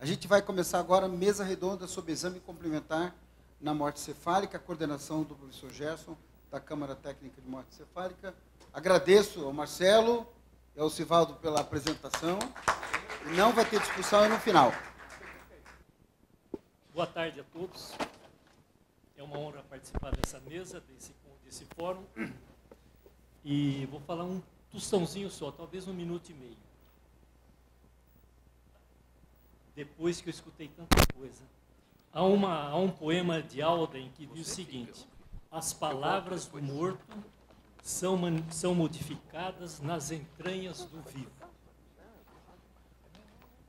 A gente vai começar agora a mesa redonda sobre exame complementar na morte cefálica, a coordenação do professor Gerson, da Câmara Técnica de Morte Cefálica. Agradeço ao Marcelo e ao Sivaldo pela apresentação. não vai ter discussão é no final. Boa tarde a todos. É uma honra participar dessa mesa, desse, desse fórum. E vou falar um tostãozinho só, talvez um minuto e meio. depois que eu escutei tanta coisa. Há, uma, há um poema de Alden que diz o seguinte: As palavras do morto são, são modificadas nas entranhas do vivo.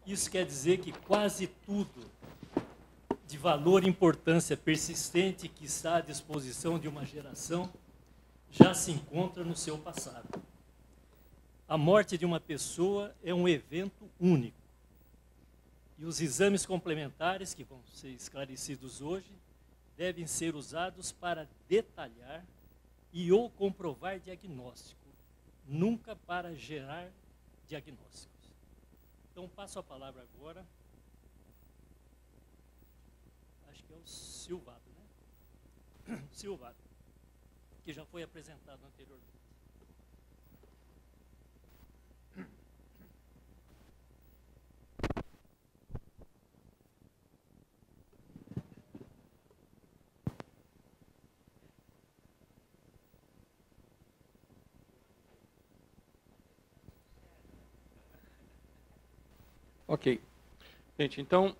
Isso quer dizer que quase tudo de valor e importância persistente que está à disposição de uma geração já se encontra no seu passado. A morte de uma pessoa é um evento único e os exames complementares, que vão ser esclarecidos hoje, devem ser usados para detalhar e ou comprovar diagnóstico, nunca para gerar diagnósticos. Então, passo a palavra agora. Acho que é o Silvado, né? Silvado, que já foi apresentado anteriormente. Ok. Gente, então,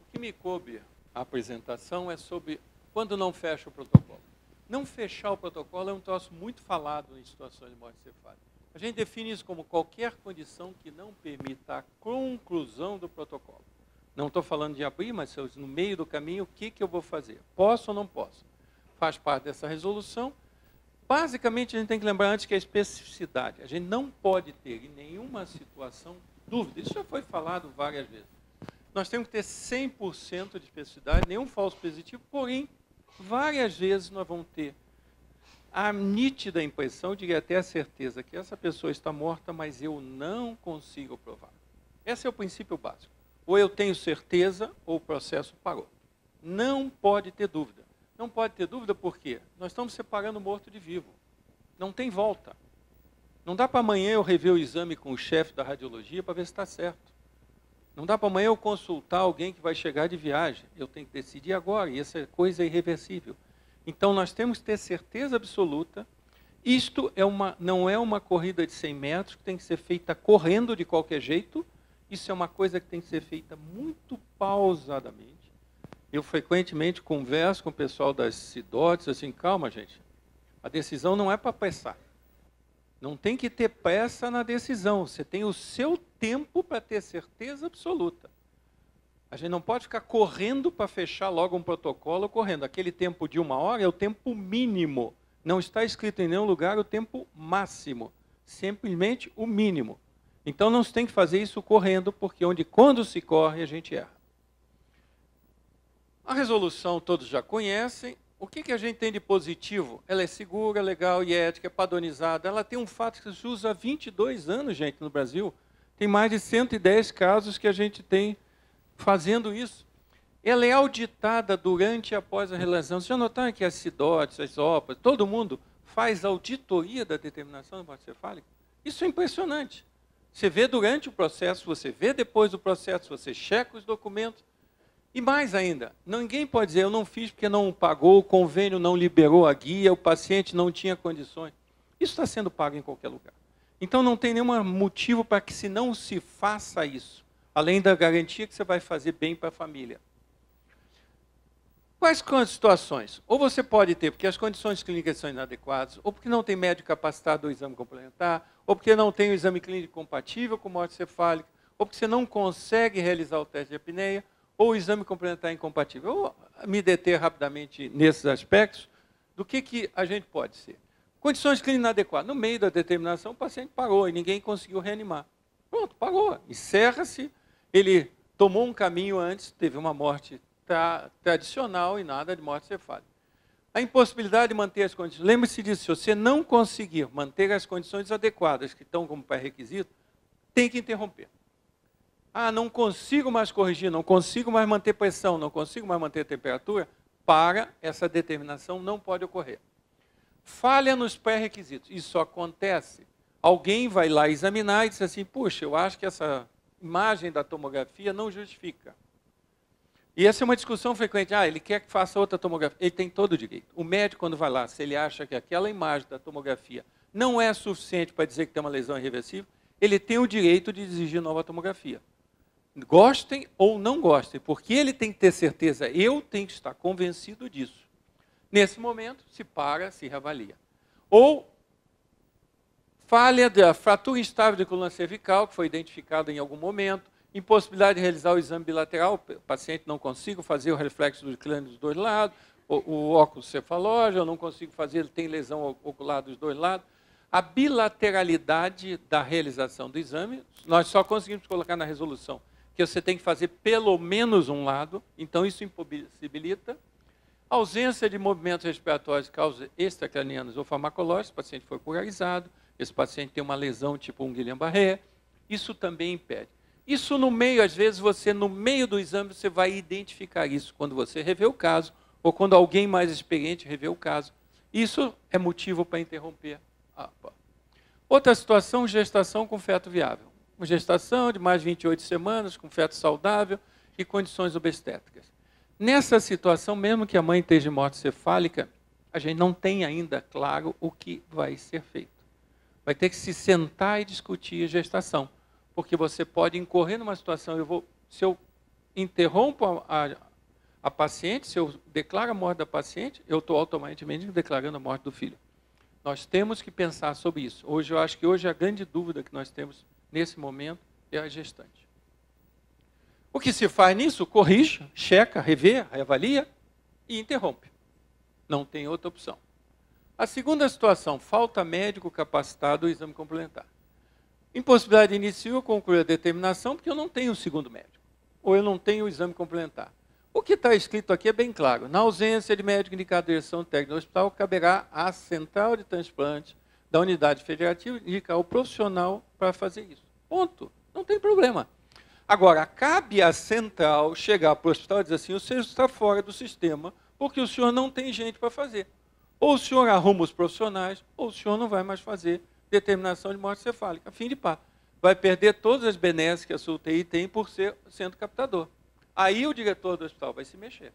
o que me coube a apresentação é sobre quando não fecha o protocolo. Não fechar o protocolo é um troço muito falado em situações de morte cefálica. A gente define isso como qualquer condição que não permita a conclusão do protocolo. Não estou falando de abrir, mas no meio do caminho, o que, que eu vou fazer? Posso ou não posso? Faz parte dessa resolução. Basicamente, a gente tem que lembrar antes que a é especificidade. A gente não pode ter em nenhuma situação dúvida. Isso já foi falado várias vezes. Nós temos que ter 100% de especificidade, nenhum falso positivo, porém, várias vezes nós vamos ter a nítida impressão, eu diria até a certeza, que essa pessoa está morta, mas eu não consigo provar. Esse é o princípio básico. Ou eu tenho certeza, ou o processo parou. Não pode ter dúvida. Não pode ter dúvida porque nós estamos separando morto de vivo. Não tem volta. Não dá para amanhã eu rever o exame com o chefe da radiologia para ver se está certo. Não dá para amanhã eu consultar alguém que vai chegar de viagem. Eu tenho que decidir agora, e essa coisa é irreversível. Então nós temos que ter certeza absoluta. Isto é uma, não é uma corrida de 100 metros que tem que ser feita correndo de qualquer jeito. Isso é uma coisa que tem que ser feita muito pausadamente. Eu frequentemente converso com o pessoal das CIDOTs assim, calma gente, a decisão não é para apressar. Não tem que ter pressa na decisão. Você tem o seu tempo para ter certeza absoluta. A gente não pode ficar correndo para fechar logo um protocolo correndo. Aquele tempo de uma hora é o tempo mínimo. Não está escrito em nenhum lugar o tempo máximo. Simplesmente o mínimo. Então não se tem que fazer isso correndo, porque onde quando se corre a gente erra. A resolução todos já conhecem, o que, que a gente tem de positivo? Ela é segura, é legal e é ética, é padronizada. Ela tem um fato que se usa há 22 anos, gente, no Brasil. Tem mais de 110 casos que a gente tem fazendo isso. Ela é auditada durante e após a realização. Vocês já notaram que as CIDOTs, as OPAs, todo mundo faz auditoria da determinação do morte cefálico? Isso é impressionante. Você vê durante o processo, você vê depois do processo, você checa os documentos, e mais ainda, ninguém pode dizer, eu não fiz porque não pagou, o convênio não liberou a guia, o paciente não tinha condições. Isso está sendo pago em qualquer lugar. Então não tem nenhum motivo para que se não se faça isso, além da garantia que você vai fazer bem para a família. Quais são as situações? Ou você pode ter porque as condições clínicas são inadequadas, ou porque não tem médico capacitado ao exame complementar, ou porque não tem o exame clínico compatível com morte cefálica, ou porque você não consegue realizar o teste de apneia, ou o exame complementar incompatível. Eu vou me deter rapidamente nesses aspectos do que, que a gente pode ser. Condições clínicas inadequadas. No meio da determinação, o paciente parou e ninguém conseguiu reanimar. Pronto, parou. Encerra-se. Ele tomou um caminho antes, teve uma morte tra tradicional e nada de morte cefálica. A impossibilidade de manter as condições. Lembre-se disso, se você não conseguir manter as condições adequadas que estão como pré-requisito, tem que interromper. Ah, não consigo mais corrigir, não consigo mais manter pressão, não consigo mais manter temperatura. Para, essa determinação não pode ocorrer. Falha nos pré-requisitos. Isso acontece. Alguém vai lá examinar e diz assim: puxa, eu acho que essa imagem da tomografia não justifica. E essa é uma discussão frequente. Ah, ele quer que faça outra tomografia. Ele tem todo o direito. O médico, quando vai lá, se ele acha que aquela imagem da tomografia não é suficiente para dizer que tem uma lesão irreversível, ele tem o direito de exigir nova tomografia. Gostem ou não gostem, porque ele tem que ter certeza, eu tenho que estar convencido disso. Nesse momento, se para, se reavalia. Ou falha da fratura instável de coluna cervical, que foi identificada em algum momento, impossibilidade de realizar o exame bilateral, o paciente não consigo fazer o reflexo do crânio dos dois lados, o, o óculos cefalógio, eu não consigo fazer, ele tem lesão ocular dos dois lados. A bilateralidade da realização do exame, nós só conseguimos colocar na resolução que você tem que fazer pelo menos um lado, então isso impossibilita. ausência de movimentos respiratórios causa causas extracranianas ou farmacológicas, o paciente foi pulgarizado, esse paciente tem uma lesão tipo um Guillain-Barré, isso também impede. Isso no meio, às vezes você no meio do exame você vai identificar isso quando você revê o caso ou quando alguém mais experiente revê o caso. Isso é motivo para interromper a Outra situação, gestação com feto viável com gestação de mais de 28 semanas, com feto saudável e condições obstétricas. Nessa situação, mesmo que a mãe esteja morte cefálica, a gente não tem ainda claro o que vai ser feito. Vai ter que se sentar e discutir a gestação, porque você pode incorrer numa situação, eu vou, se eu interrompo a, a, a paciente, se eu declaro a morte da paciente, eu estou automaticamente declarando a morte do filho. Nós temos que pensar sobre isso. Hoje eu acho que hoje a grande dúvida que nós temos nesse momento é a gestante. O que se faz nisso? Corrige, checa, revê, reavalia e interrompe. Não tem outra opção. A segunda situação, falta médico capacitado ao exame complementar. Impossibilidade iniciar eu concluir a determinação porque eu não tenho o segundo médico, ou eu não tenho o exame complementar. O que está escrito aqui é bem claro. Na ausência de médico indicado de direção técnica do hospital, caberá à central de transplante da unidade federativa indicar o profissional para fazer isso. Ponto. Não tem problema. Agora, cabe à central chegar para o hospital e dizer assim: o senhor está fora do sistema porque o senhor não tem gente para fazer. Ou o senhor arruma os profissionais, ou o senhor não vai mais fazer determinação de morte cefálica. Fim de pá. Vai perder todas as benesses que a sua UTI tem por ser centro captador. Aí o diretor do hospital vai se mexer.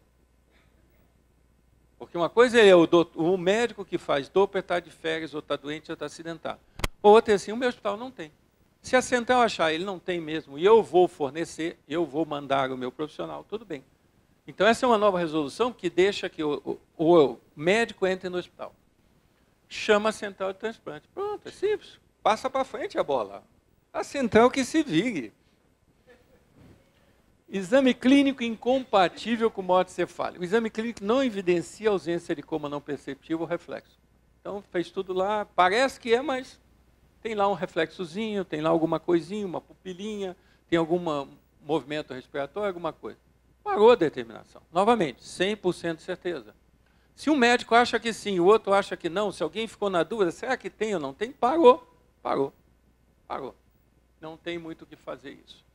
Porque uma coisa é o, o médico que faz Doppler está de férias, ou está doente, ou está acidentado. Outra é assim, o meu hospital não tem. Se a central achar, ele não tem mesmo, e eu vou fornecer, eu vou mandar o meu profissional, tudo bem. Então essa é uma nova resolução que deixa que o, o, o médico entre no hospital. Chama a central de transplante. Pronto, é simples. Passa para frente a bola. A central que se vire. Exame clínico incompatível com morte cefálica. O exame clínico não evidencia ausência de coma não perceptível ou reflexo. Então fez tudo lá, parece que é, mas tem lá um reflexozinho, tem lá alguma coisinha, uma pupilinha, tem algum movimento respiratório, alguma coisa. Parou a determinação. Novamente, 100% de certeza. Se um médico acha que sim, o outro acha que não, se alguém ficou na dúvida, será que tem ou não tem? Parou, parou, parou. Não tem muito o que fazer isso.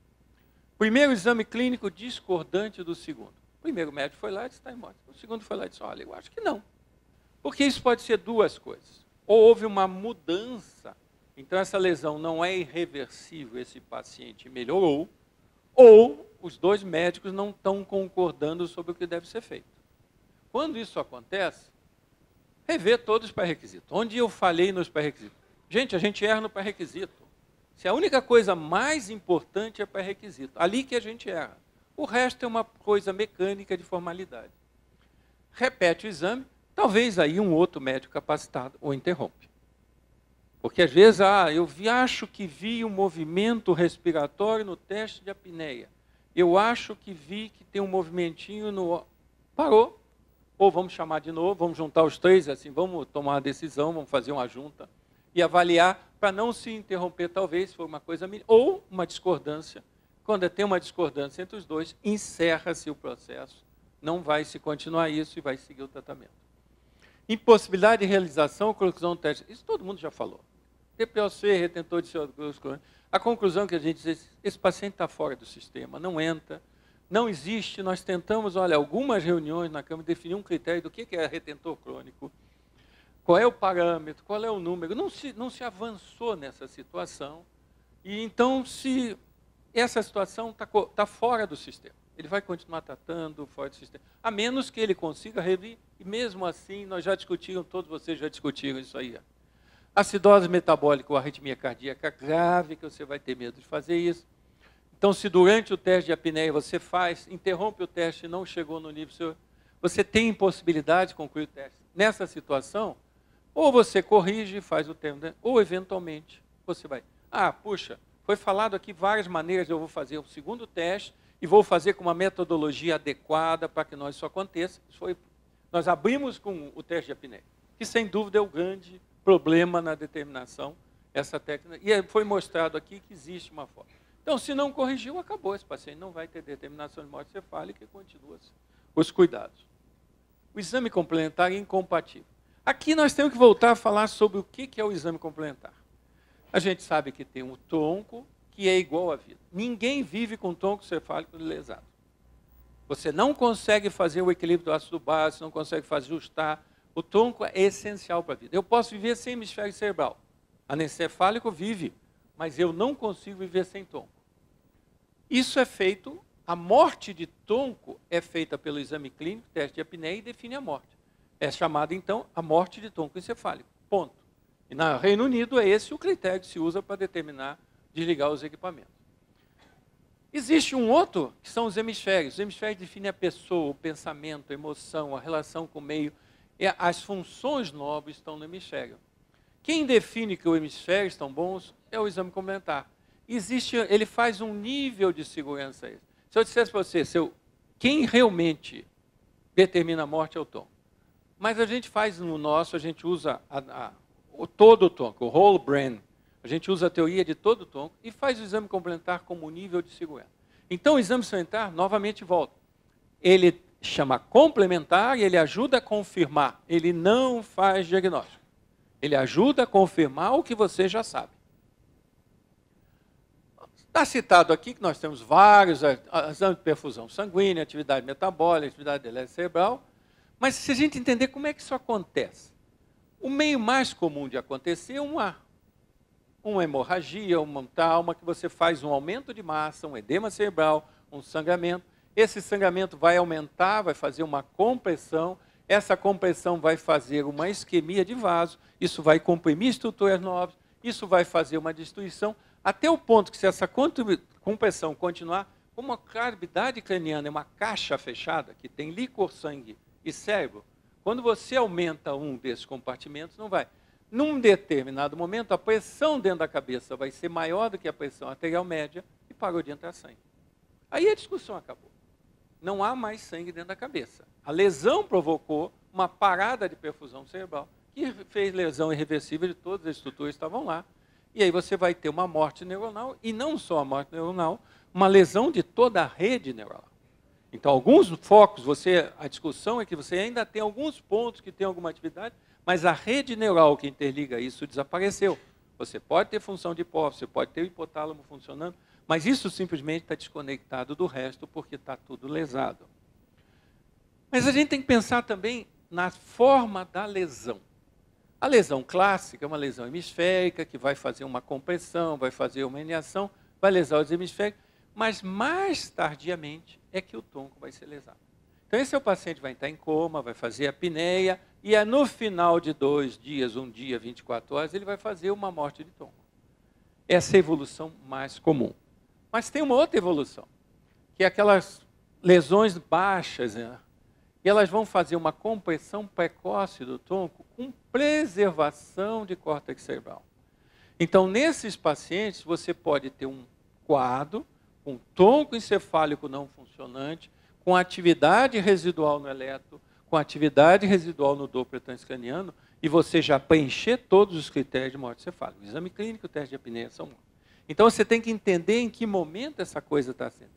Primeiro exame clínico discordante do segundo. O primeiro médico foi lá e disse, está morte. O segundo foi lá e disse, olha, eu acho que não. Porque isso pode ser duas coisas. Ou houve uma mudança, então essa lesão não é irreversível, esse paciente melhorou, ou os dois médicos não estão concordando sobre o que deve ser feito. Quando isso acontece, rever todos os pré-requisitos. Onde eu falei nos pré-requisitos? Gente, a gente erra no pré-requisito. Se a única coisa mais importante é pré-requisito, ali que a gente erra. O resto é uma coisa mecânica de formalidade. Repete o exame, talvez aí um outro médico capacitado o interrompe. Porque às vezes, ah, eu vi, acho que vi um movimento respiratório no teste de apneia. Eu acho que vi que tem um movimentinho no. Parou. Ou vamos chamar de novo, vamos juntar os três, assim, vamos tomar uma decisão, vamos fazer uma junta e avaliar para não se interromper, talvez, se for uma coisa ou uma discordância. Quando tem uma discordância entre os dois, encerra-se o processo. Não vai se continuar isso e vai seguir o tratamento. Impossibilidade de realização, conclusão do teste. Isso todo mundo já falou. TPOC, retentor de CO2 crônico. A conclusão que a gente diz, esse paciente está fora do sistema, não entra, não existe. Nós tentamos, olha, algumas reuniões na Câmara, definir um critério do que é retentor crônico qual é o parâmetro, qual é o número. Não se, não se avançou nessa situação. E então, se essa situação está tá fora do sistema, ele vai continuar tratando fora do sistema, a menos que ele consiga revir. e mesmo assim, nós já discutimos, todos vocês já discutiram isso aí. Acidose metabólica ou arritmia cardíaca grave, que você vai ter medo de fazer isso. Então, se durante o teste de apneia você faz, interrompe o teste e não chegou no nível, você tem impossibilidade de concluir o teste. Nessa situação, ou você corrige e faz o termo, né? ou eventualmente você vai. Ah, puxa, foi falado aqui várias maneiras, eu vou fazer o segundo teste e vou fazer com uma metodologia adequada para que nós isso aconteça. Isso foi, nós abrimos com o teste de apneia, que sem dúvida é o grande problema na determinação essa técnica. E é, foi mostrado aqui que existe uma forma. Então, se não corrigiu, acabou esse paciente. Não vai ter determinação de morte cefálica e continua os cuidados. O exame complementar é incompatível. Aqui nós temos que voltar a falar sobre o que é o exame complementar. A gente sabe que tem o tronco, que é igual à vida. Ninguém vive com tronco cefálico lesado. Você não consegue fazer o equilíbrio do ácido base, não consegue fazer o estar. O tronco é essencial para a vida. Eu posso viver sem hemisfério cerebral. Anencefálico vive, mas eu não consigo viver sem tronco. Isso é feito, a morte de tronco é feita pelo exame clínico, teste de apneia, e define a morte. É chamada, então, a morte de tronco encefálico. Ponto. E no Reino Unido é esse o critério que se usa para determinar desligar os equipamentos. Existe um outro, que são os hemisférios. Os hemisférios definem a pessoa, o pensamento, a emoção, a relação com o meio. As funções nobres estão no hemisfério. Quem define que os hemisférios estão bons é o exame complementar. Existe, ele faz um nível de segurança. Se eu dissesse para você, seu, quem realmente determina a morte é o tom. Mas a gente faz no nosso, a gente usa a, a, o, todo o tonco, o whole brain. A gente usa a teoria de todo o tonco e faz o exame complementar como nível de segurança. Então, o exame complementar, novamente, volta. Ele chama complementar e ele ajuda a confirmar. Ele não faz diagnóstico. Ele ajuda a confirmar o que você já sabe. Está citado aqui que nós temos vários ah, exames de perfusão sanguínea, atividade metabólica, atividade cerebral. Mas se a gente entender como é que isso acontece, o meio mais comum de acontecer é uma, uma hemorragia, uma trauma, que você faz um aumento de massa, um edema cerebral, um sangramento. Esse sangramento vai aumentar, vai fazer uma compressão, essa compressão vai fazer uma isquemia de vaso, isso vai comprimir estruturas novas, isso vai fazer uma destruição, até o ponto que se essa compressão continuar, como a cavidade craniana é uma caixa fechada, que tem líquor sangue e cérebro. Quando você aumenta um desses compartimentos, não vai. Num determinado momento, a pressão dentro da cabeça vai ser maior do que a pressão arterial média e parou de entrar sangue. Aí a discussão acabou. Não há mais sangue dentro da cabeça. A lesão provocou uma parada de perfusão cerebral, que fez lesão irreversível de todas as estruturas que estavam lá. E aí você vai ter uma morte neuronal, e não só a morte neuronal, uma lesão de toda a rede neuronal. Então, alguns focos, você, a discussão é que você ainda tem alguns pontos que tem alguma atividade, mas a rede neural que interliga isso desapareceu. Você pode ter função de hipófise, você pode ter o hipotálamo funcionando, mas isso simplesmente está desconectado do resto porque está tudo lesado. Mas a gente tem que pensar também na forma da lesão. A lesão clássica é uma lesão hemisférica que vai fazer uma compressão, vai fazer uma herniação, vai lesar os hemisférios, mas mais tardiamente é que o tonco vai ser lesado. Então, esse é o paciente vai entrar em coma, vai fazer a pineia, e é no final de dois dias, um dia, 24 horas, ele vai fazer uma morte de tonco. Essa é a evolução mais comum. Mas tem uma outra evolução, que é aquelas lesões baixas, né? e elas vão fazer uma compressão precoce do tronco com preservação de córtex cerebral. Então, nesses pacientes, você pode ter um quadro com tronco encefálico não funcionante, com atividade residual no eletro, com atividade residual no Doppler transcraniano, e você já preencher todos os critérios de morte cefálica. O exame clínico, o teste de apneia são mortos. Então você tem que entender em que momento essa coisa está sendo.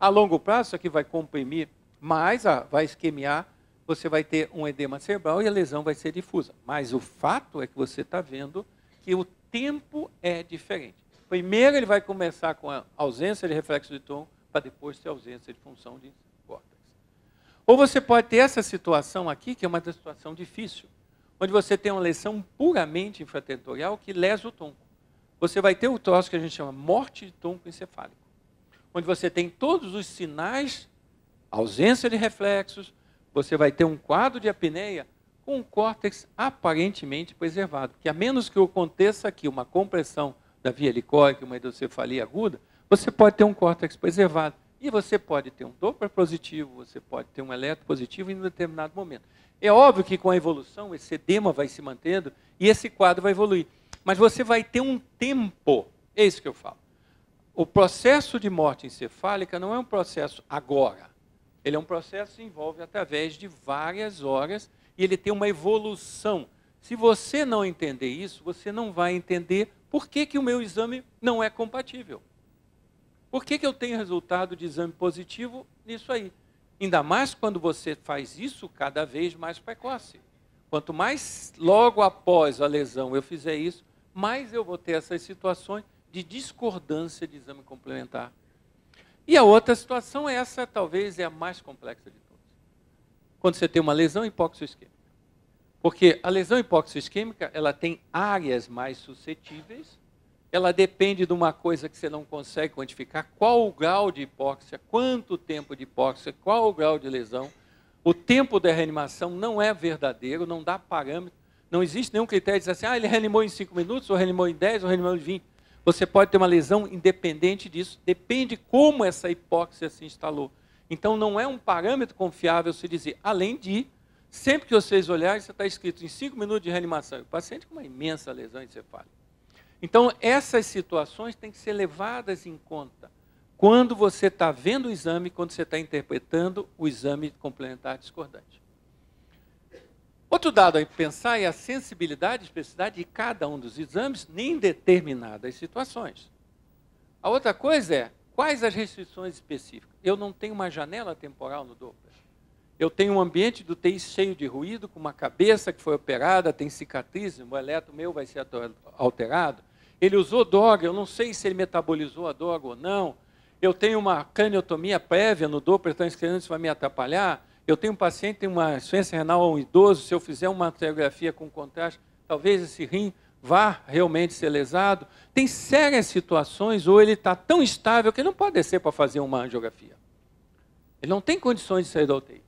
A longo prazo, isso aqui vai comprimir mais, vai esquemiar, você vai ter um edema cerebral e a lesão vai ser difusa. Mas o fato é que você está vendo que o tempo é diferente. Primeiro ele vai começar com a ausência de reflexo de tom, para depois ter ausência de função de córtex. Ou você pode ter essa situação aqui, que é uma situação difícil, onde você tem uma lesão puramente infratentorial que lesa o tonco. Você vai ter o troço que a gente chama morte de tonco encefálico, onde você tem todos os sinais, ausência de reflexos, você vai ter um quadro de apneia com o córtex aparentemente preservado, que a menos que aconteça aqui uma compressão da via licóica, uma hidrocefalia aguda, você pode ter um córtex preservado. E você pode ter um Doppler positivo, você pode ter um eletro positivo em um determinado momento. É óbvio que com a evolução esse edema vai se mantendo e esse quadro vai evoluir. Mas você vai ter um tempo, é isso que eu falo. O processo de morte encefálica não é um processo agora. Ele é um processo que envolve através de várias horas e ele tem uma evolução. Se você não entender isso, você não vai entender por que, que o meu exame não é compatível. Por que, que eu tenho resultado de exame positivo nisso aí? Ainda mais quando você faz isso cada vez mais precoce. Quanto mais logo após a lesão eu fizer isso, mais eu vou ter essas situações de discordância de exame complementar. E a outra situação, é essa talvez é a mais complexa de todas. Quando você tem uma lesão esquema. Porque a lesão hipóxia isquêmica ela tem áreas mais suscetíveis, ela depende de uma coisa que você não consegue quantificar, qual o grau de hipóxia, quanto tempo de hipóxia, qual o grau de lesão. O tempo da reanimação não é verdadeiro, não dá parâmetro, não existe nenhum critério de dizer assim, ah, ele reanimou em 5 minutos, ou reanimou em 10, ou reanimou em 20. Você pode ter uma lesão independente disso, depende como essa hipóxia se instalou. Então não é um parâmetro confiável se dizer, além de Sempre que vocês olharem, você está escrito em cinco minutos de reanimação. O paciente com uma imensa lesão encefálica. Então, essas situações têm que ser levadas em conta quando você está vendo o exame, quando você está interpretando o exame complementar discordante. Outro dado a pensar é a sensibilidade e especificidade de cada um dos exames em determinadas situações. A outra coisa é quais as restrições específicas. Eu não tenho uma janela temporal no Doppler. Eu tenho um ambiente do TI cheio de ruído, com uma cabeça que foi operada, tem cicatriz, o eletro meu vai ser alterado. Ele usou droga, eu não sei se ele metabolizou a droga ou não. Eu tenho uma caniotomia prévia no Doppler, então isso vai me atrapalhar. Eu tenho um paciente tem uma insuficiência renal, um idoso, se eu fizer uma angiografia com contraste, talvez esse rim vá realmente ser lesado. Tem sérias situações ou ele está tão estável que ele não pode descer para fazer uma angiografia. Ele não tem condições de sair da UTI.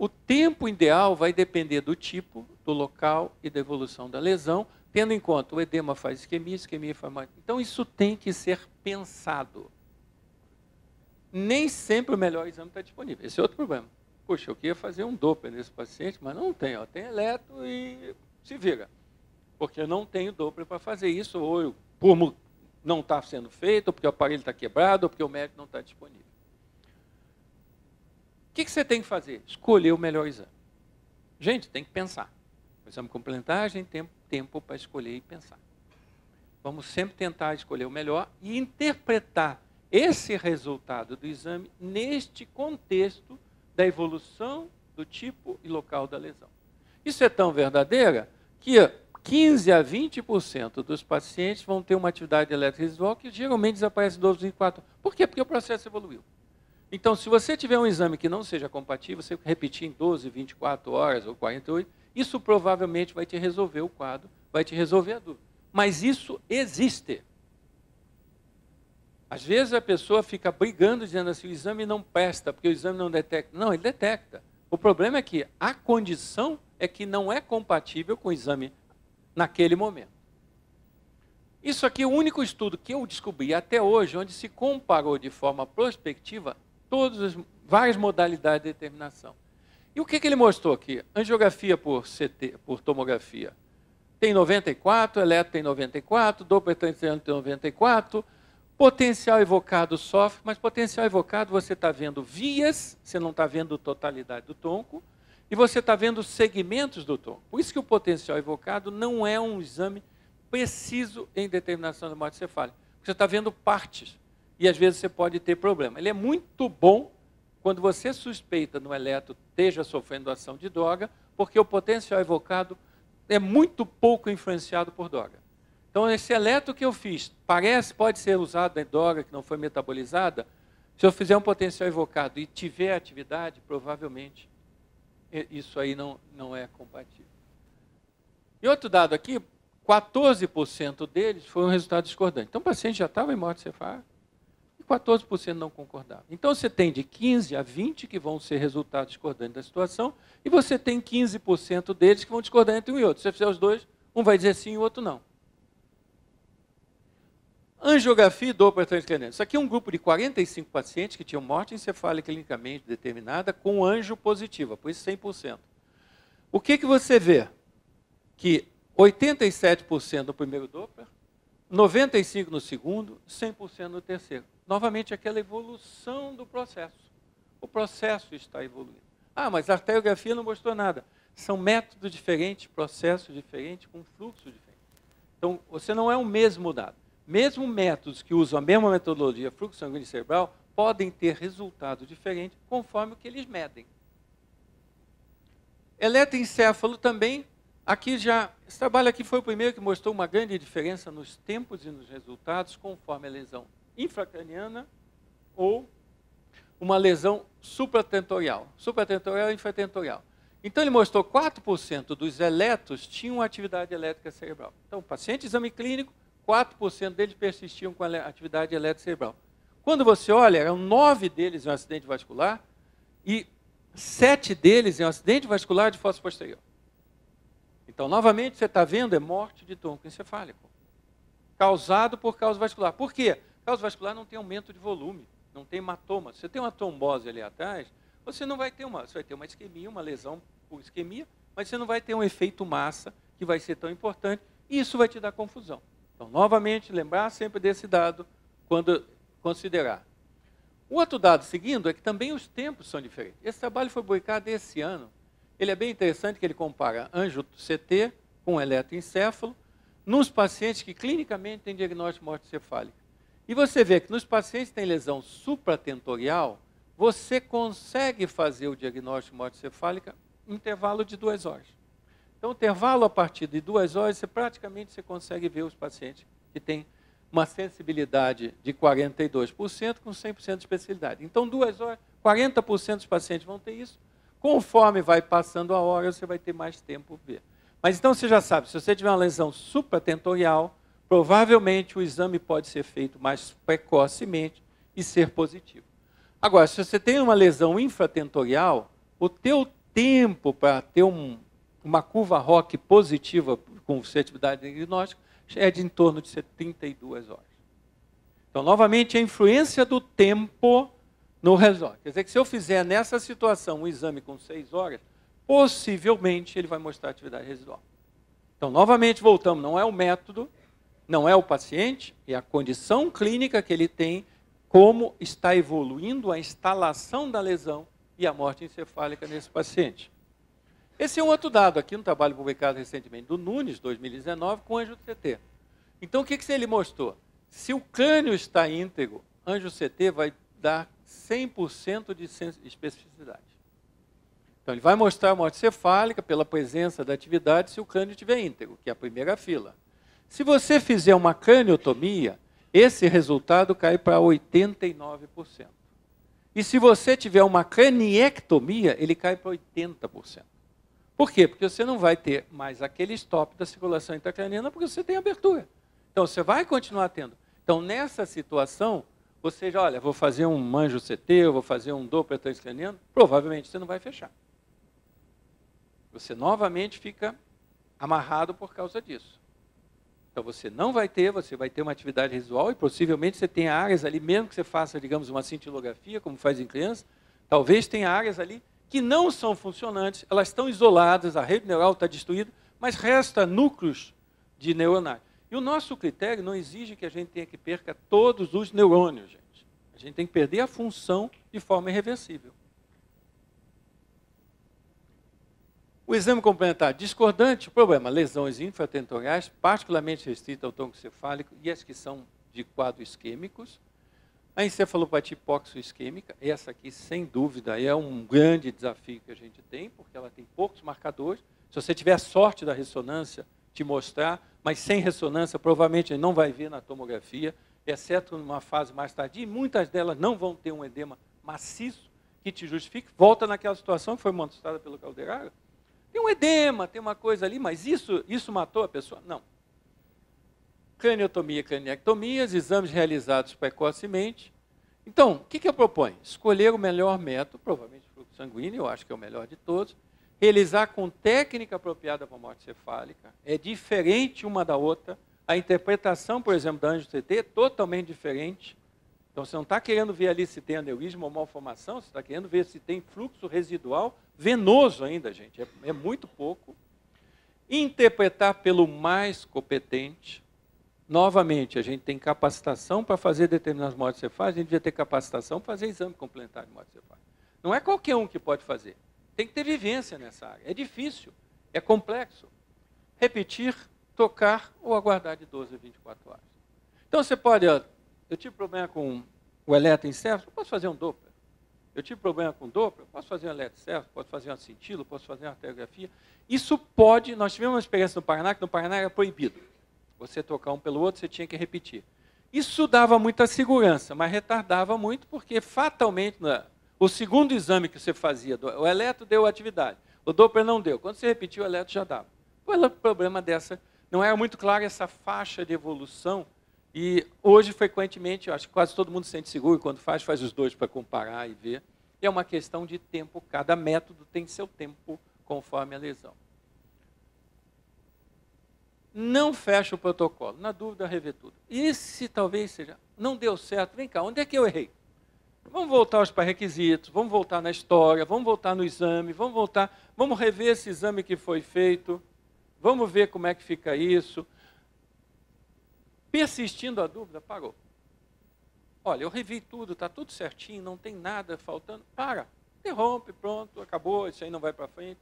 O tempo ideal vai depender do tipo, do local e da evolução da lesão, tendo em conta o edema faz isquemia, isquemia faz manchete. Então isso tem que ser pensado. Nem sempre o melhor exame está disponível. Esse é outro problema. Poxa, eu queria fazer um Doppler nesse paciente, mas não tem. Ó, tem eletro e se vira. Porque eu não tenho Doppler para fazer isso, ou eu, por, não está sendo feito, ou porque o aparelho está quebrado, ou porque o médico não está disponível que, que você tem que fazer? Escolher o melhor exame. Gente, tem que pensar. O exame complementar, a gente tem tempo para escolher e pensar. Vamos sempre tentar escolher o melhor e interpretar esse resultado do exame neste contexto da evolução do tipo e local da lesão. Isso é tão verdadeira que 15 a 20% dos pacientes vão ter uma atividade residual que geralmente desaparece 12 e 4. Por quê? Porque o processo evoluiu. Então, se você tiver um exame que não seja compatível, você repetir em 12, 24 horas ou 48, isso provavelmente vai te resolver o quadro, vai te resolver a dúvida. Mas isso existe. Às vezes a pessoa fica brigando, dizendo assim: o exame não presta, porque o exame não detecta. Não, ele detecta. O problema é que a condição é que não é compatível com o exame naquele momento. Isso aqui é o único estudo que eu descobri até hoje, onde se comparou de forma prospectiva todas as várias modalidades de determinação. E o que, que ele mostrou aqui? Angiografia por, CT, por tomografia. Tem 94, eletro tem 94, Doppler tem 94, potencial evocado sofre, mas potencial evocado você está vendo vias, você não está vendo totalidade do tronco, e você está vendo segmentos do tronco. Por isso que o potencial evocado não é um exame preciso em determinação da morte cefálica. Você está vendo partes e às vezes você pode ter problema. Ele é muito bom quando você suspeita no eletro esteja sofrendo ação de droga, porque o potencial evocado é muito pouco influenciado por droga. Então, esse eletro que eu fiz, parece, pode ser usado em droga que não foi metabolizada, se eu fizer um potencial evocado e tiver atividade, provavelmente é, isso aí não, não é compatível. E outro dado aqui, 14% deles foi um resultado discordante. Então o paciente já estava em morte cefálica, 14% não concordavam. Então você tem de 15 a 20 que vão ser resultados discordantes da situação, e você tem 15% deles que vão discordar entre um e outro. Se você fizer os dois, um vai dizer sim e o outro não. Angiografia e Doppler transcraniana. Isso aqui é um grupo de 45 pacientes que tinham morte encefálica clinicamente determinada com anjo positiva, por isso 100%. O que, que você vê? Que 87% no primeiro Doppler, 95% no segundo, 100% no terceiro novamente aquela evolução do processo. O processo está evoluindo. Ah, mas a arteriografia não mostrou nada. São métodos diferentes, processos diferentes, com fluxo diferente. Então, você não é o mesmo dado. Mesmo métodos que usam a mesma metodologia, fluxo sanguíneo cerebral, podem ter resultado diferente conforme o que eles medem. Eletroencefalo também, aqui já, esse trabalho aqui foi o primeiro que mostrou uma grande diferença nos tempos e nos resultados conforme a lesão infracraniana ou uma lesão supratentorial. Supratentorial e infratentorial. Então ele mostrou 4% dos eletros tinham atividade elétrica cerebral. Então, paciente exame clínico, 4% deles persistiam com atividade elétrica cerebral. Quando você olha, eram 9 deles em um acidente vascular e 7 deles em um acidente vascular de fósforo posterior. Então, novamente, você está vendo, é morte de tronco encefálico. Causado por causa vascular. Por quê? vascular não tem aumento de volume, não tem hematoma. Se você tem uma trombose ali atrás, você não vai ter uma, você vai ter uma isquemia, uma lesão por isquemia, mas você não vai ter um efeito massa que vai ser tão importante, e isso vai te dar confusão. Então, novamente, lembrar sempre desse dado quando considerar. O outro dado seguindo é que também os tempos são diferentes. Esse trabalho foi publicado esse ano. Ele é bem interessante que ele compara anjo CT com eletroencefalo nos pacientes que clinicamente têm diagnóstico de morte cefálica. E você vê que nos pacientes que têm lesão supratentorial, você consegue fazer o diagnóstico de morte cefálica em intervalo de duas horas. Então, intervalo a partir de duas horas, você praticamente você consegue ver os pacientes que têm uma sensibilidade de 42% com 100% de especialidade. Então, duas horas, 40% dos pacientes vão ter isso. Conforme vai passando a hora, você vai ter mais tempo ver. Mas então você já sabe, se você tiver uma lesão supratentorial, Provavelmente o exame pode ser feito mais precocemente e ser positivo. Agora, se você tem uma lesão infratentorial, o teu tempo para ter um, uma curva ROC positiva com suscetibilidade diagnóstica é de em torno de 72 horas. Então, novamente, a influência do tempo no resort. Quer dizer que se eu fizer nessa situação um exame com 6 horas, possivelmente ele vai mostrar atividade residual. Então, novamente, voltamos, não é o método, não é o paciente, é a condição clínica que ele tem, como está evoluindo a instalação da lesão e a morte encefálica nesse paciente. Esse é um outro dado aqui um trabalho publicado recentemente do Nunes, 2019, com anjo CT. Então, o que, que ele mostrou? Se o crânio está íntegro, anjo CT vai dar 100% de especificidade. Então, ele vai mostrar a morte cefálica pela presença da atividade se o crânio estiver íntegro, que é a primeira fila. Se você fizer uma craniotomia, esse resultado cai para 89%. E se você tiver uma craniectomia, ele cai para 80%. Por quê? Porque você não vai ter mais aquele stop da circulação intracraniana porque você tem abertura. Então você vai continuar tendo. Então nessa situação, você já, olha, vou fazer um manjo CT, vou fazer um Doppler transcraniano, provavelmente você não vai fechar. Você novamente fica amarrado por causa disso. Então você não vai ter, você vai ter uma atividade residual e possivelmente você tem áreas ali, mesmo que você faça, digamos, uma cintilografia, como faz em criança, talvez tenha áreas ali que não são funcionantes, elas estão isoladas, a rede neural está destruída, mas resta núcleos de neuronais. E o nosso critério não exige que a gente tenha que perca todos os neurônios, gente. A gente tem que perder a função de forma irreversível. O exame complementar discordante, problema, lesões infratentoriais, particularmente restrita ao cefálico e as que são de quadro isquêmicos. A encefalopatia hipoxoisquêmica, essa aqui, sem dúvida, é um grande desafio que a gente tem, porque ela tem poucos marcadores. Se você tiver a sorte da ressonância te mostrar, mas sem ressonância, provavelmente não vai ver na tomografia, exceto numa fase mais tardia, e muitas delas não vão ter um edema maciço que te justifique. Volta naquela situação que foi mostrada pelo Calderaro, tem um edema, tem uma coisa ali, mas isso, isso matou a pessoa? Não. Craniotomia, craniectomias, exames realizados precocemente. Então, o que, que eu proponho? Escolher o melhor método, provavelmente fluxo sanguíneo, eu acho que é o melhor de todos. Realizar com técnica apropriada para a morte cefálica. É diferente uma da outra. A interpretação, por exemplo, da anjo ct é totalmente diferente. Então, você não está querendo ver ali se tem aneurisma ou malformação, você está querendo ver se tem fluxo residual venoso ainda, gente, é, é muito pouco. Interpretar pelo mais competente. Novamente, a gente tem capacitação para fazer determinados modos de faz, a gente devia ter capacitação para fazer exame complementar de modo de faz. Não é qualquer um que pode fazer. Tem que ter vivência nessa área. É difícil, é complexo. Repetir, tocar ou aguardar de 12 a 24 horas. Então você pode, ó, eu tive problema com o eletroencefalo, eu posso fazer um duplo. Eu tive problema com Doppler, posso fazer um eletrocefalo, posso fazer uma cintila, posso fazer uma arteriografia. Isso pode, nós tivemos uma experiência no Paraná, que no Paraná era proibido. Você tocar um pelo outro, você tinha que repetir. Isso dava muita segurança, mas retardava muito, porque fatalmente, né, o segundo exame que você fazia, o eletro deu atividade, o Doppler não deu. Quando você repetiu, o eletro já dava. É o problema dessa, não era muito claro essa faixa de evolução e hoje, frequentemente, eu acho que quase todo mundo se sente seguro quando faz, faz os dois para comparar e ver. E é uma questão de tempo, cada método tem seu tempo conforme a lesão. Não fecha o protocolo, na dúvida, rever tudo. E se talvez seja, não deu certo, vem cá, onde é que eu errei? Vamos voltar aos pré-requisitos, vamos voltar na história, vamos voltar no exame, vamos voltar, vamos rever esse exame que foi feito, vamos ver como é que fica isso, Persistindo a dúvida, parou. Olha, eu revi tudo, está tudo certinho, não tem nada faltando. Para, interrompe, pronto, acabou, isso aí não vai para frente.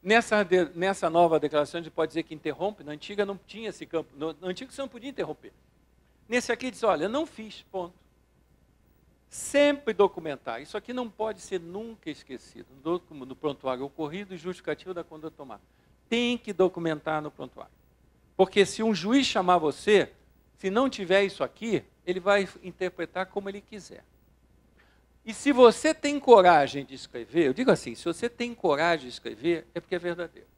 Nessa, de, nessa nova declaração, a gente pode dizer que interrompe, na antiga não tinha esse campo, no, na antiga você não podia interromper. Nesse aqui diz, olha, não fiz, ponto. Sempre documentar, isso aqui não pode ser nunca esquecido, no, no prontuário ocorrido e justificativo da conduta tomada. Tem que documentar no prontuário. Porque se um juiz chamar você, se não tiver isso aqui, ele vai interpretar como ele quiser. E se você tem coragem de escrever, eu digo assim: se você tem coragem de escrever, é porque é verdadeiro.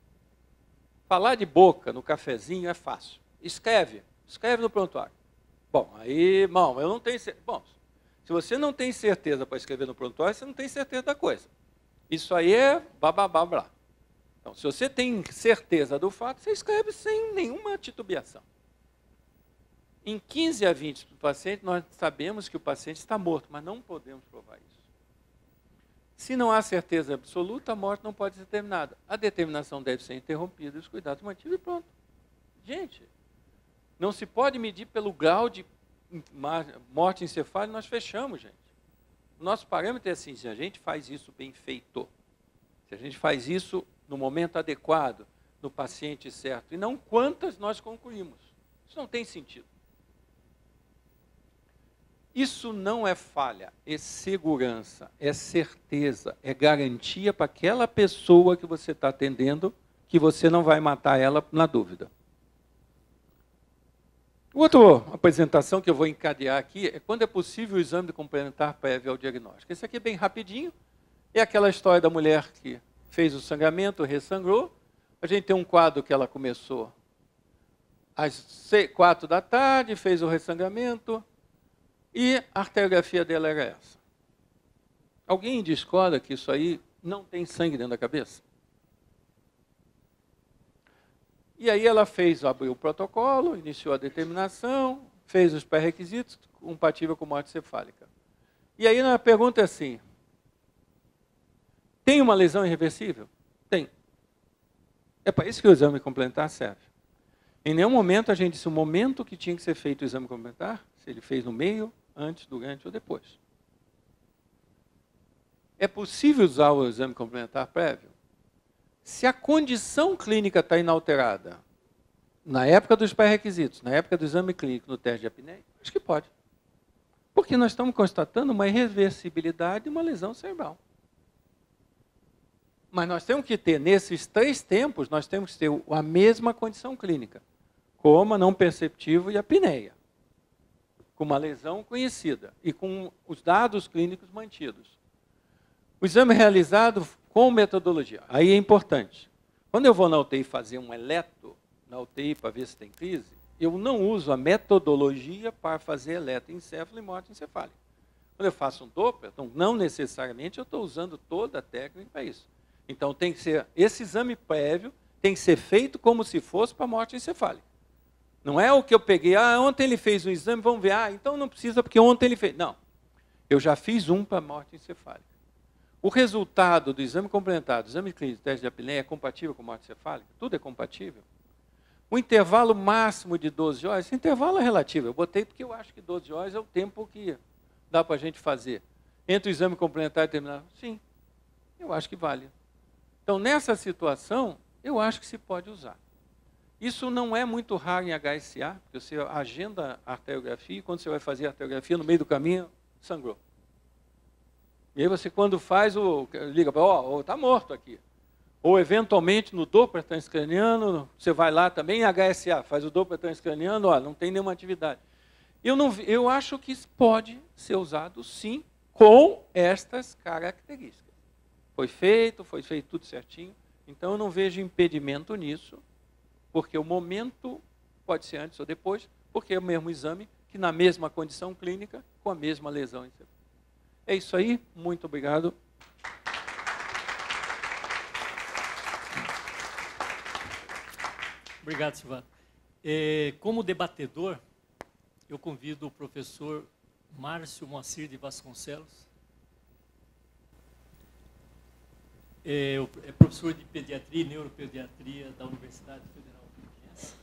Falar de boca no cafezinho é fácil. Escreve, escreve no prontuário. Bom, aí, irmão, eu não tenho certeza. Bom, se você não tem certeza para escrever no prontuário, você não tem certeza da coisa. Isso aí é babá blá. blá, blá. Então, se você tem certeza do fato, você escreve sem nenhuma titubeação. Em 15 a 20 do paciente, nós sabemos que o paciente está morto, mas não podemos provar isso. Se não há certeza absoluta, a morte não pode ser determinada. A determinação deve ser interrompida, os cuidados mantidos e pronto. Gente, não se pode medir pelo grau de morte encefálica, nós fechamos, gente. nosso parâmetro é assim: se a gente faz isso bem feito, se a gente faz isso no momento adequado, no paciente certo, e não quantas nós concluímos. Isso não tem sentido. Isso não é falha, é segurança, é certeza, é garantia para aquela pessoa que você está atendendo que você não vai matar ela na dúvida. Outra apresentação que eu vou encadear aqui é quando é possível o exame complementar complementar prévio ao diagnóstico. Esse aqui é bem rapidinho. É aquela história da mulher que fez o sangramento, ressangrou. A gente tem um quadro que ela começou às quatro da tarde, fez o ressangramento e a arteriografia dela era essa. Alguém discorda que isso aí não tem sangue dentro da cabeça? E aí ela fez, abriu o protocolo, iniciou a determinação, fez os pré-requisitos compatível com morte cefálica. E aí a pergunta é assim: tem uma lesão irreversível? Tem. É para isso que o exame complementar serve. Em nenhum momento a gente disse o momento que tinha que ser feito o exame complementar, se ele fez no meio, antes, durante ou depois. É possível usar o exame complementar prévio? Se a condição clínica está inalterada, na época dos pré-requisitos, na época do exame clínico, no teste de apneia, acho que pode. Porque nós estamos constatando uma irreversibilidade e uma lesão cerebral. Mas nós temos que ter, nesses três tempos, nós temos que ter a mesma condição clínica. Coma não perceptivo e apneia. Com uma lesão conhecida e com os dados clínicos mantidos. O exame é realizado com metodologia. Aí é importante. Quando eu vou na UTI fazer um eletro, na UTI para ver se tem crise, eu não uso a metodologia para fazer eletroencefalo e morte encefálica. Quando eu faço um Doppler, então não necessariamente eu estou usando toda a técnica para isso. Então tem que ser esse exame prévio tem que ser feito como se fosse para morte encefálica. Não é o que eu peguei, ah, ontem ele fez um exame, vamos ver, ah, então não precisa porque ontem ele fez. Não. Eu já fiz um para morte encefálica. O resultado do exame complementar, do exame clínico, teste de apneia é compatível com morte encefálica? Tudo é compatível. O intervalo máximo de 12 horas, esse intervalo é relativo. Eu botei porque eu acho que 12 horas é o tempo que dá para a gente fazer. Entre o exame complementar e terminar? Sim, eu acho que vale. Então, nessa situação, eu acho que se pode usar. Isso não é muito raro em HSA, porque você agenda a arteriografia e quando você vai fazer a arteriografia, no meio do caminho, sangrou. E aí você, quando faz, o, liga para, ó, oh, está morto aqui. Ou, eventualmente, no Doppler transcraniano, você vai lá também em HSA, faz o Doppler transcraniano, ó, não tem nenhuma atividade. Eu, não, eu acho que pode ser usado, sim, com estas características. Foi feito, foi feito tudo certinho. Então eu não vejo impedimento nisso, porque o momento pode ser antes ou depois, porque é o mesmo exame que na mesma condição clínica, com a mesma lesão. É isso aí, muito obrigado. Obrigado, Silvana. É, como debatedor, eu convido o professor Márcio Moacir de Vasconcelos, É, é, professor de pediatria e neuropediatria da Universidade Federal Fluminense.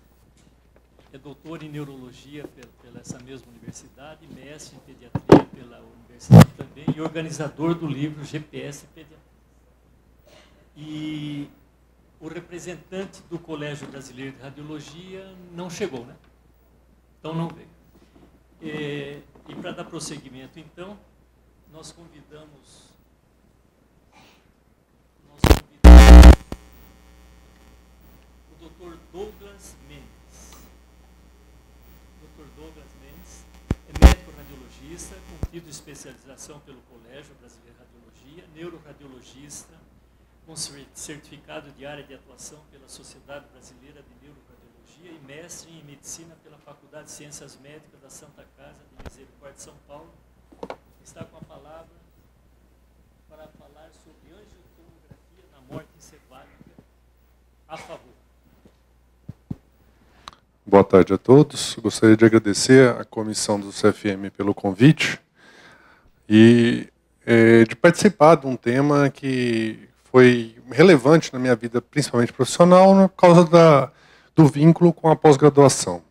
É doutor em neurologia pela, pela essa mesma universidade, mestre em pediatria pela universidade também e organizador do livro GPS Pediatria. E o representante do Colégio Brasileiro de Radiologia não chegou, né? Então não veio. É, e para dar prosseguimento, então, nós convidamos Dr. Douglas Mendes. Dr. Douglas Mendes é médico radiologista, de especialização pelo Colégio Brasileiro de Radiologia, neuroradiologista, com certificado de área de atuação pela Sociedade Brasileira de Neuroradiologia e mestre em medicina pela Faculdade de Ciências Médicas da Santa Casa de Misericórdia de São Paulo. Está com a palavra para falar sobre angiotomografia na morte cerebral a favor. Boa tarde a todos. Gostaria de agradecer à comissão do CFM pelo convite e é, de participar de um tema que foi relevante na minha vida, principalmente profissional, por causa da, do vínculo com a pós-graduação.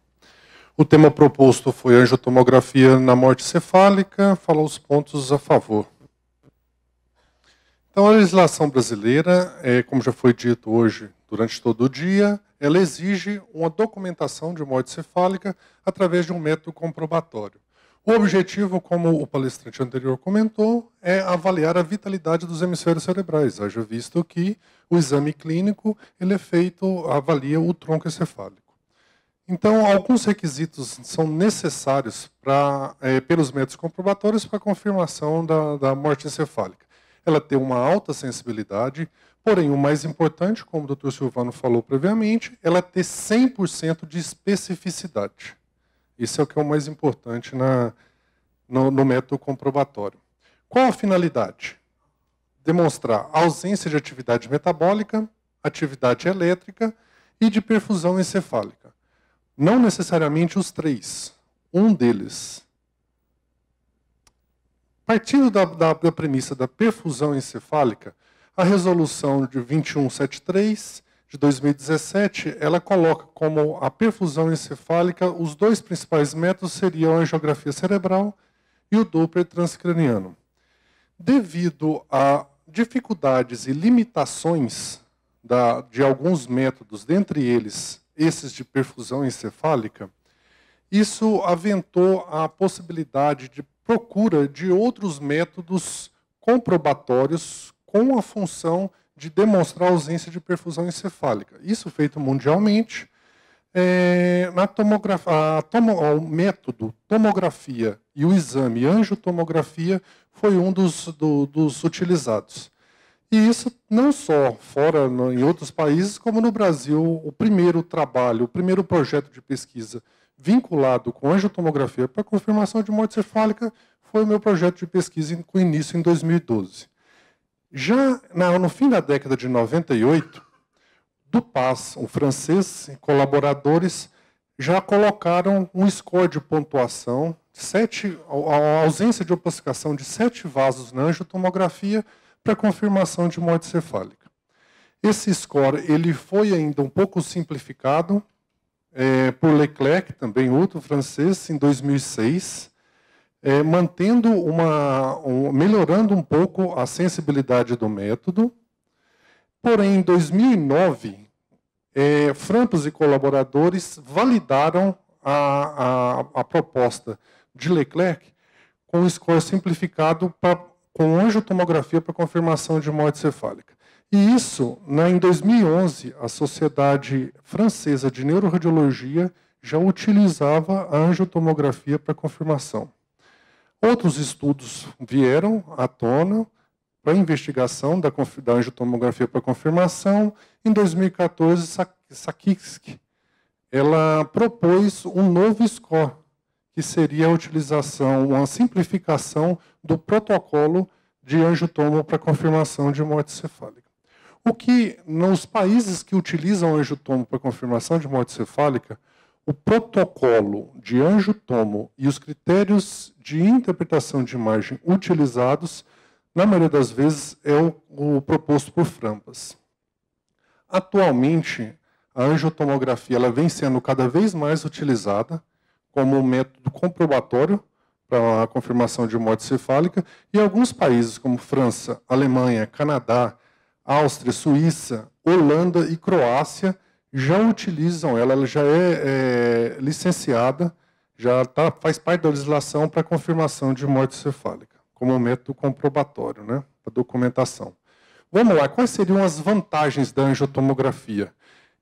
O tema proposto foi angiotomografia na morte cefálica, falou os pontos a favor. Então, a legislação brasileira, é, como já foi dito hoje durante todo o dia, ela exige uma documentação de morte cefálica através de um método comprobatório. O objetivo, como o palestrante anterior comentou, é avaliar a vitalidade dos hemisférios cerebrais, haja visto que o exame clínico ele é feito, avalia o tronco encefálico. Então, alguns requisitos são necessários pra, é, pelos métodos comprobatórios para a confirmação da, da morte encefálica. Ela tem uma alta sensibilidade, Porém, o mais importante, como o Dr. Silvano falou previamente, ela é ter 100% de especificidade. Isso é o que é o mais importante na, no, no método comprobatório. Qual a finalidade? Demonstrar ausência de atividade metabólica, atividade elétrica e de perfusão encefálica. Não necessariamente os três, um deles. Partindo da, da, da premissa da perfusão encefálica, a resolução de 2173 de 2017, ela coloca como a perfusão encefálica os dois principais métodos seriam a angiografia cerebral e o Doppler transcraniano. Devido a dificuldades e limitações da, de alguns métodos, dentre eles esses de perfusão encefálica, isso aventou a possibilidade de procura de outros métodos comprobatórios com a função de demonstrar ausência de perfusão encefálica. Isso feito mundialmente. É, na tomografia, tomo, o método tomografia e o exame angiotomografia foi um dos, do, dos utilizados. E isso não só fora no, em outros países, como no Brasil, o primeiro trabalho, o primeiro projeto de pesquisa vinculado com angiotomografia para confirmação de morte cefálica foi o meu projeto de pesquisa com início em 2012. Já no fim da década de 98, Dupas, um francês, e colaboradores já colocaram um score de pontuação, sete, a ausência de opacificação de sete vasos na angiotomografia para confirmação de morte cefálica. Esse score ele foi ainda um pouco simplificado é, por Leclerc, também outro francês, em 2006, é, mantendo uma, um, melhorando um pouco a sensibilidade do método. Porém, em 2009, é, Frampos e colaboradores validaram a, a, a proposta de Leclerc com um score simplificado pra, com angiotomografia para confirmação de morte cefálica. E isso, né, em 2011, a Sociedade Francesa de Neuroradiologia já utilizava a angiotomografia para confirmação. Outros estudos vieram à tona para investigação da, da angiotomografia para confirmação. Em 2014, Sakiski, ela propôs um novo score, que seria a utilização, uma simplificação do protocolo de angiotomo para confirmação de morte cefálica. O que nos países que utilizam angiotomo para confirmação de morte cefálica, o protocolo de Anjo Tomo e os critérios de interpretação de imagem utilizados, na maioria das vezes, é o, o proposto por Frampas. Atualmente, a angiotomografia ela vem sendo cada vez mais utilizada como um método comprobatório para a confirmação de morte cefálica e alguns países como França, Alemanha, Canadá, Áustria, Suíça, Holanda e Croácia já utilizam ela, ela já é, é licenciada, já tá, faz parte da legislação para confirmação de morte cefálica, como método comprobatório, né, para documentação. Vamos lá, quais seriam as vantagens da angiotomografia?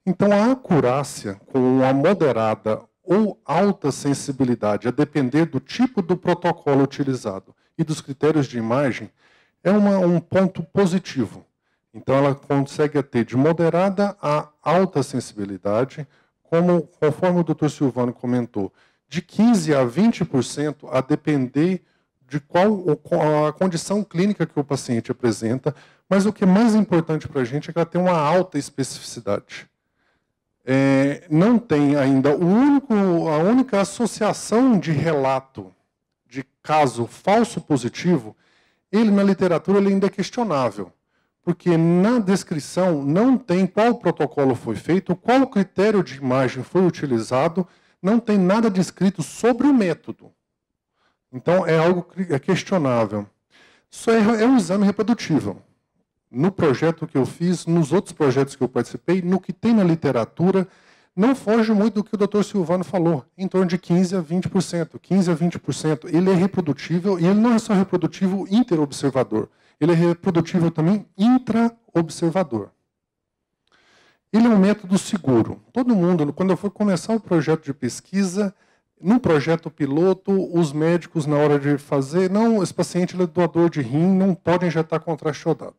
Então, a acurácia com a moderada ou alta sensibilidade, a depender do tipo do protocolo utilizado e dos critérios de imagem, é uma, um ponto positivo. Então, ela consegue ter de moderada a alta sensibilidade, como, conforme o Dr. Silvano comentou, de 15% a 20%, a depender de qual a condição clínica que o paciente apresenta, mas o que é mais importante para a gente é que ela tem uma alta especificidade. É, não tem ainda único, a única associação de relato de caso falso positivo, ele na literatura ele ainda é questionável porque na descrição não tem qual protocolo foi feito, qual critério de imagem foi utilizado, não tem nada descrito sobre o método. Então é algo é questionável. Isso é, é um exame reprodutivo. No projeto que eu fiz, nos outros projetos que eu participei, no que tem na literatura, não foge muito do que o Dr. Silvano falou, em torno de 15 a 20%. 15 a 20%. Ele é reprodutível e ele não é só reprodutível interobservador. observador ele é reprodutível também intra-observador. Ele é um método seguro. Todo mundo, quando eu for começar o projeto de pesquisa, no projeto piloto, os médicos, na hora de fazer, não, esse paciente é doador de rim, não pode injetar contrachodado.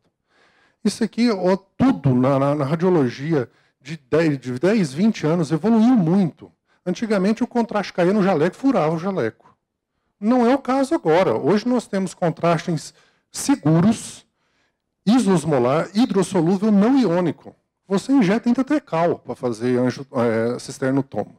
Isso aqui, ó, tudo na, na, na, radiologia de 10, de 10, 20 anos evoluiu muito. Antigamente, o contraste caía no jaleco, furava o jaleco. Não é o caso agora. Hoje nós temos contrastes seguros, isosmolar, hidrossolúvel não iônico. Você injeta intratecal para fazer anjo, é, cisterno tomo.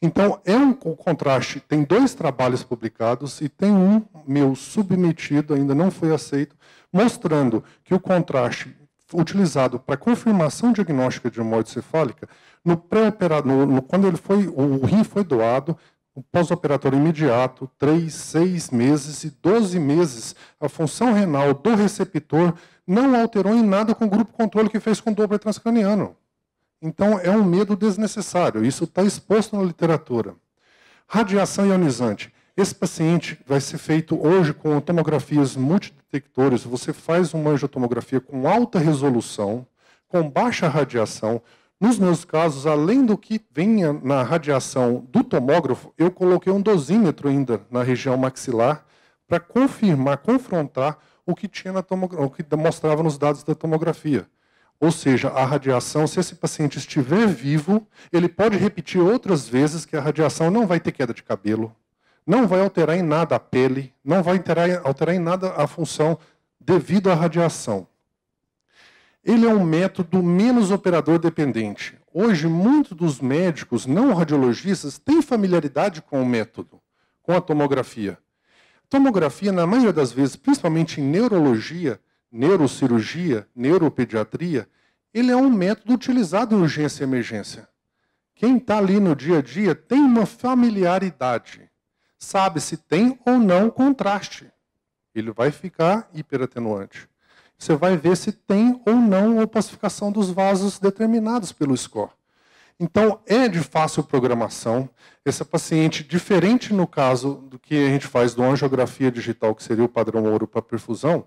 Então, é um contraste. Tem dois trabalhos publicados e tem um meu submetido, ainda não foi aceito, mostrando que o contraste utilizado para confirmação diagnóstica de hemorroide cefálica, no pré no, no, quando ele foi, o rim foi doado, o pós-operatório imediato, 3, 6 meses e 12 meses, a função renal do receptor não alterou em nada com o grupo controle que fez com o doble transcraniano. Então, é um medo desnecessário. Isso está exposto na literatura. Radiação ionizante. Esse paciente vai ser feito hoje com tomografias multidetectores. Você faz uma angiotomografia com alta resolução, com baixa radiação, nos meus casos, além do que venha na radiação do tomógrafo, eu coloquei um dosímetro ainda na região maxilar para confirmar, confrontar o que tinha na tomografia, o que mostrava nos dados da tomografia. Ou seja, a radiação, se esse paciente estiver vivo, ele pode repetir outras vezes que a radiação não vai ter queda de cabelo, não vai alterar em nada a pele, não vai alterar, alterar em nada a função devido à radiação ele é um método menos operador dependente. Hoje, muitos dos médicos não radiologistas têm familiaridade com o método, com a tomografia. Tomografia, na maioria das vezes, principalmente em neurologia, neurocirurgia, neuropediatria, ele é um método utilizado em urgência e emergência. Quem está ali no dia a dia tem uma familiaridade. Sabe se tem ou não contraste. Ele vai ficar hiperatenuante. Você vai ver se tem ou não opacificação dos vasos determinados pelo score. Então, é de fácil programação. Esse é paciente, diferente no caso do que a gente faz do angiografia digital, que seria o padrão ouro para perfusão,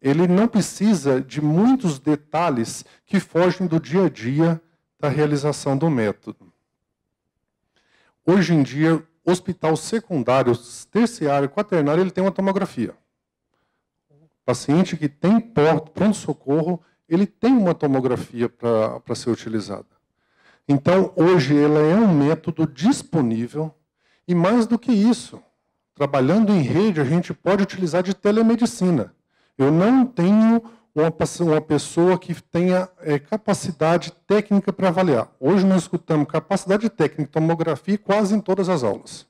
ele não precisa de muitos detalhes que fogem do dia a dia da realização do método. Hoje em dia, hospital secundário, terciário, quaternário, ele tem uma tomografia paciente que tem pronto-socorro, ele tem uma tomografia para ser utilizada. Então, hoje, ela é um método disponível e, mais do que isso, trabalhando em rede, a gente pode utilizar de telemedicina. Eu não tenho uma, pessoa que tenha é, capacidade técnica para avaliar. Hoje nós escutamos capacidade técnica, tomografia, quase em todas as aulas.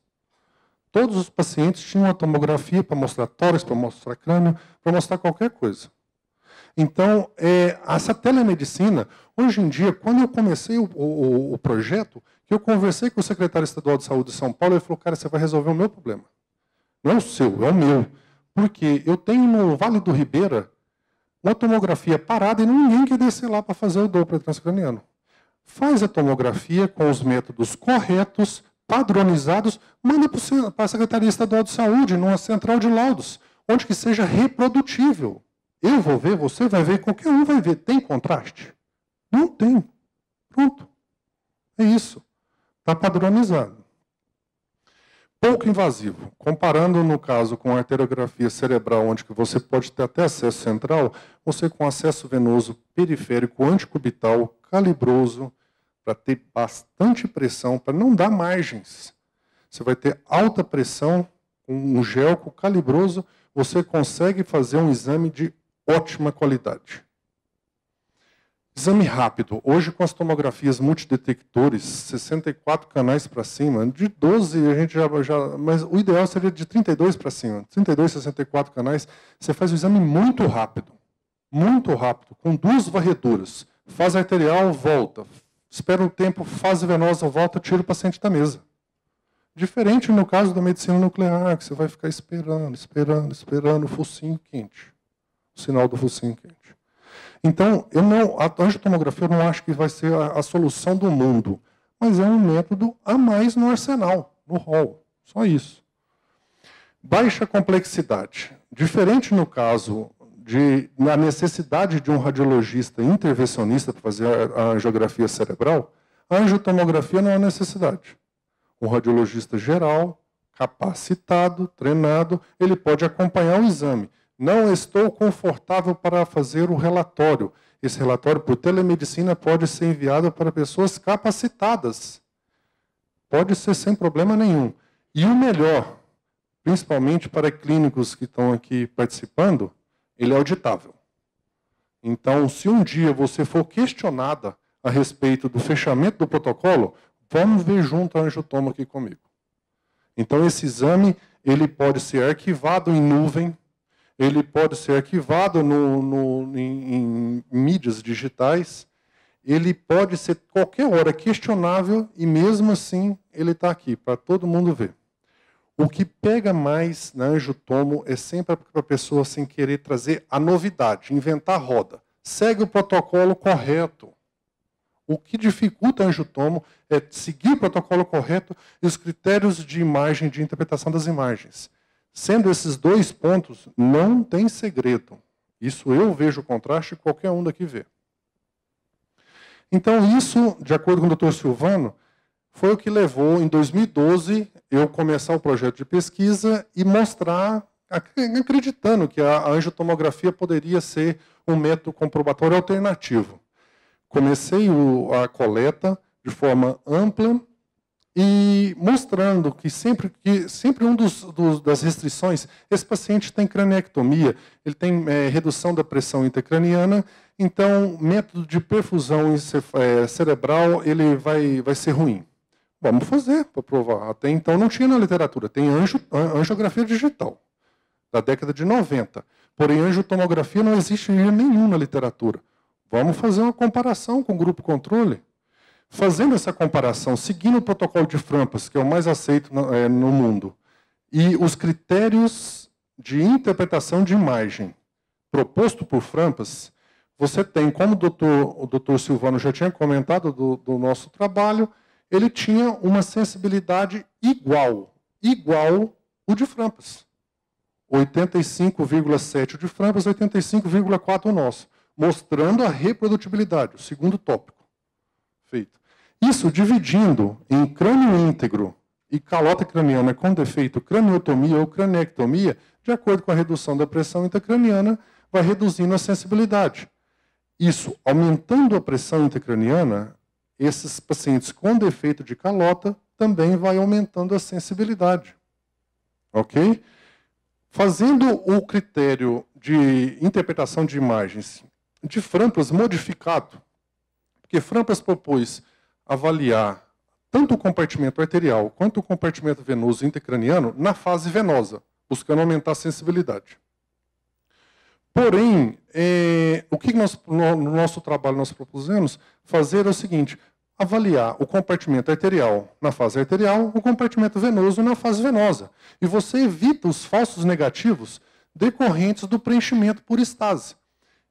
Todos os pacientes tinham uma tomografia para mostrar tórax, para mostrar crânio, para mostrar qualquer coisa. Então, é, essa telemedicina, hoje em dia, quando eu comecei o, o, o, projeto, que eu conversei com o secretário estadual de saúde de São Paulo, ele falou, cara, você vai resolver o meu problema. Não é o seu, é o meu. Porque eu tenho no Vale do Ribeira uma tomografia parada e ninguém quer descer lá para fazer o dobro transcraniano. Faz a tomografia com os métodos corretos, padronizados, manda para a Secretaria Estadual de Saúde, numa central de laudos, onde que seja reprodutível. Eu vou ver, você vai ver, qualquer um vai ver. Tem contraste? Não tem. Pronto. É isso. Está padronizado. Pouco invasivo. Comparando, no caso, com a arteriografia cerebral, onde que você pode ter até acesso central, você com acesso venoso periférico anticubital, calibroso, para ter bastante pressão, para não dar margens. Você vai ter alta pressão, com um gelco calibroso, você consegue fazer um exame de ótima qualidade. Exame rápido. Hoje, com as tomografias multidetectores, 64 canais para cima, de 12 a gente já, já. Mas o ideal seria de 32 para cima. 32, 64 canais. Você faz o exame muito rápido. Muito rápido, com duas varreduras. Faz arterial, volta espera um tempo, fase venosa volta, tira o paciente da mesa. Diferente no caso da medicina nuclear, que você vai ficar esperando, esperando, esperando o focinho quente. O sinal do focinho quente. Então, eu não, a angiotomografia eu não acho que vai ser a, a solução do mundo, mas é um método a mais no arsenal, no rol. Só isso. Baixa complexidade. Diferente no caso de, na necessidade de um radiologista intervencionista para fazer a angiografia cerebral, a angiotomografia não é necessidade. O radiologista geral, capacitado, treinado, ele pode acompanhar o exame. Não estou confortável para fazer o relatório. Esse relatório por telemedicina pode ser enviado para pessoas capacitadas. Pode ser sem problema nenhum. E o melhor, principalmente para clínicos que estão aqui participando, ele é auditável. Então, se um dia você for questionada a respeito do fechamento do protocolo, vamos ver junto a Anjo Toma aqui comigo. Então, esse exame ele pode ser arquivado em nuvem, ele pode ser arquivado no, no, em, em mídias digitais, ele pode ser qualquer hora questionável e mesmo assim ele está aqui para todo mundo ver. O que pega mais na Anjo Tomo é sempre para a pessoa sem querer trazer a novidade, inventar roda. Segue o protocolo correto. O que dificulta Anjo Tomo é seguir o protocolo correto e os critérios de imagem, de interpretação das imagens. Sendo esses dois pontos, não tem segredo. Isso eu vejo o contraste e qualquer um daqui vê. Então, isso, de acordo com o doutor Silvano, foi o que levou, em 2012, eu começar o projeto de pesquisa e mostrar, acreditando que a angiotomografia poderia ser um método comprobatório alternativo. Comecei a coleta de forma ampla e mostrando que sempre, que sempre um dos, dos das restrições, esse paciente tem craniectomia, ele tem é, redução da pressão intracraniana, então método de perfusão é, cerebral ele vai, vai ser ruim. Vamos fazer para provar. Até então não tinha na literatura. Tem anjo, angiografia digital, da década de 90. Porém, angiotomografia não existe em nenhum na literatura. Vamos fazer uma comparação com o grupo controle. Fazendo essa comparação, seguindo o protocolo de Frampas, que é o mais aceito é, no mundo, e os critérios de interpretação de imagem proposto por Frampas, você tem, como o doutor, o doutor Silvano já tinha comentado do, do nosso trabalho, ele tinha uma sensibilidade igual, igual o de Frampas. 85,7 o de Frampas, 85,4 o nosso, mostrando a reprodutibilidade, o segundo tópico. Feito. Isso dividindo em crânio íntegro e calota craniana com defeito, craniotomia ou cranectomia, de acordo com a redução da pressão intracraniana, vai reduzindo a sensibilidade. Isso, aumentando a pressão intracraniana, esses pacientes com defeito de calota também vai aumentando a sensibilidade. Ok? Fazendo o critério de interpretação de imagens de Framplas modificado, porque Framplas propôs avaliar tanto o compartimento arterial quanto o compartimento venoso intracraniano na fase venosa, buscando aumentar a sensibilidade. Porém, é, o que nós, no, no nosso trabalho nós propusemos fazer é o seguinte: avaliar o compartimento arterial na fase arterial, o compartimento venoso na fase venosa. E você evita os falsos negativos decorrentes do preenchimento por estase.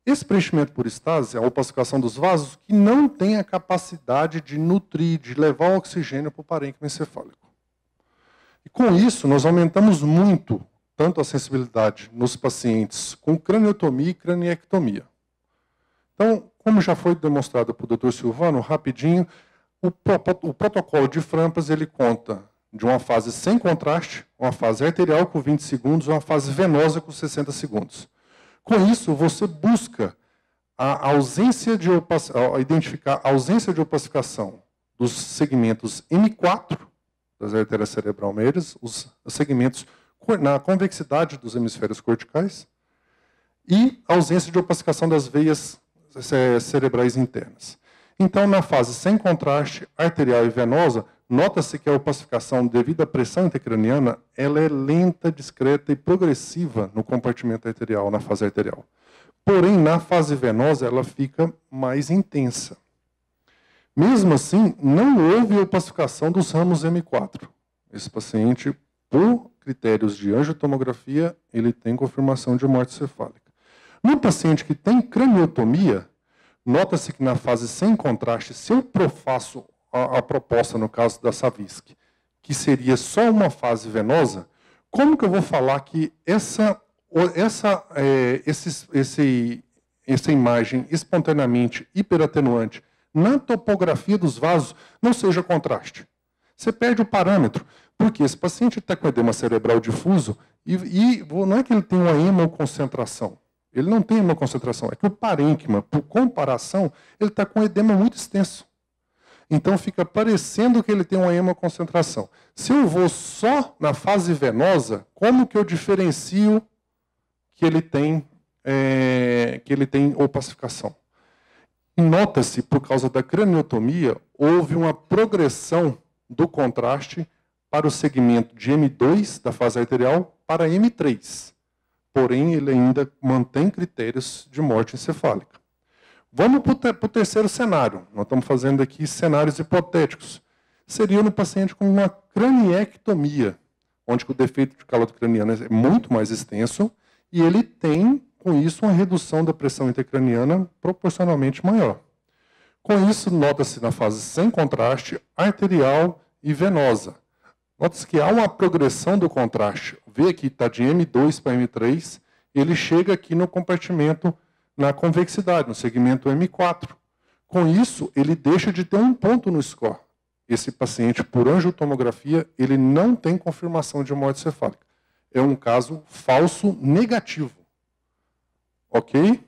Esse preenchimento por estase, é a opacificação dos vasos, que não tem a capacidade de nutrir, de levar o oxigênio para o parênquima encefálico. E com isso, nós aumentamos muito tanto a sensibilidade nos pacientes com craniotomia e craniectomia. Então, como já foi demonstrado o Dr. Silvano, rapidinho, o, o protocolo de Frampas ele conta de uma fase sem contraste, uma fase arterial com 20 segundos, uma fase venosa com 60 segundos. Com isso, você busca a ausência de a identificar a ausência de opacificação dos segmentos M4 das artérias cerebral médias, os segmentos na convexidade dos hemisférios corticais e ausência de opacificação das veias eh, cerebrais internas. Então, na fase sem contraste arterial e venosa, nota-se que a opacificação devido à pressão intracraniana ela é lenta, discreta e progressiva no compartimento arterial, na fase arterial. Porém, na fase venosa, ela fica mais intensa. Mesmo assim, não houve opacificação dos ramos M4. Esse paciente, por critérios de angiotomografia, ele tem confirmação de morte cefálica. No paciente que tem craniotomia, nota-se que na fase sem contraste, se eu profaço a, a proposta, no caso da Savisc, que seria só uma fase venosa, como que eu vou falar que essa, essa, é, esse, esse, essa imagem espontaneamente hiperatenuante na topografia dos vasos não seja contraste? Você perde o parâmetro. Porque esse paciente está com edema cerebral difuso e, e, não é que ele tem uma hemoconcentração. Ele não tem hemoconcentração. É que o parênquima, por comparação, ele está com edema muito extenso. Então fica parecendo que ele tem uma hemoconcentração. Se eu vou só na fase venosa, como que eu diferencio que ele tem, é, que ele tem opacificação? Nota-se, por causa da craniotomia, houve uma progressão do contraste para o segmento de M2 da fase arterial para M3. Porém, ele ainda mantém critérios de morte encefálica. Vamos para o terceiro cenário. Nós estamos fazendo aqui cenários hipotéticos. Seria no paciente com uma craniectomia, onde o defeito de calado craniano é muito mais extenso e ele tem, com isso, uma redução da pressão intracraniana proporcionalmente maior. Com isso, nota-se na fase sem contraste arterial e venosa, Nota-se que há uma progressão do contraste. Vê aqui, está de M2 para M3, ele chega aqui no compartimento, na convexidade, no segmento M4. Com isso, ele deixa de ter um ponto no score. Esse paciente, por angiotomografia, ele não tem confirmação de morte cefálica. É um caso falso negativo. Ok?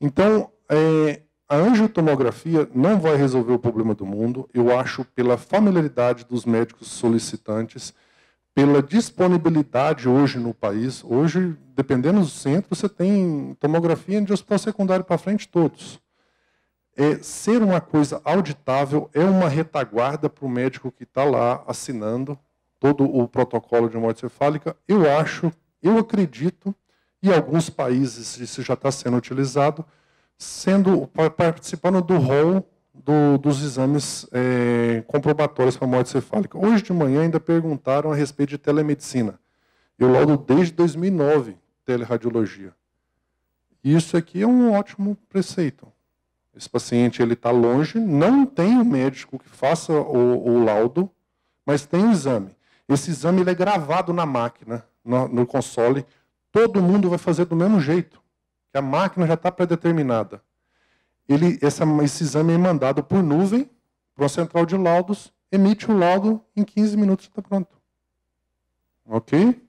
Então, é, a angiotomografia não vai resolver o problema do mundo, eu acho, pela familiaridade dos médicos solicitantes, pela disponibilidade hoje no país. Hoje, dependendo do centro, você tem tomografia de hospital secundário para frente todos. É, ser uma coisa auditável é uma retaguarda para o médico que está lá assinando todo o protocolo de morte cefálica. Eu acho, eu acredito, e alguns países isso já está sendo utilizado, sendo participando do rol do, dos exames é, comprobatórios para morte cefálica. Hoje de manhã ainda perguntaram a respeito de telemedicina. Eu laudo desde 2009 teleradiologia. Isso aqui é um ótimo preceito. Esse paciente ele está longe, não tem um médico que faça o, o laudo, mas tem o um exame. Esse exame ele é gravado na máquina, no, no console. Todo mundo vai fazer do mesmo jeito que a máquina já está predeterminada. Ele, essa, esse exame é mandado por nuvem para uma central de laudos, emite o laudo, em 15 minutos está pronto. Ok?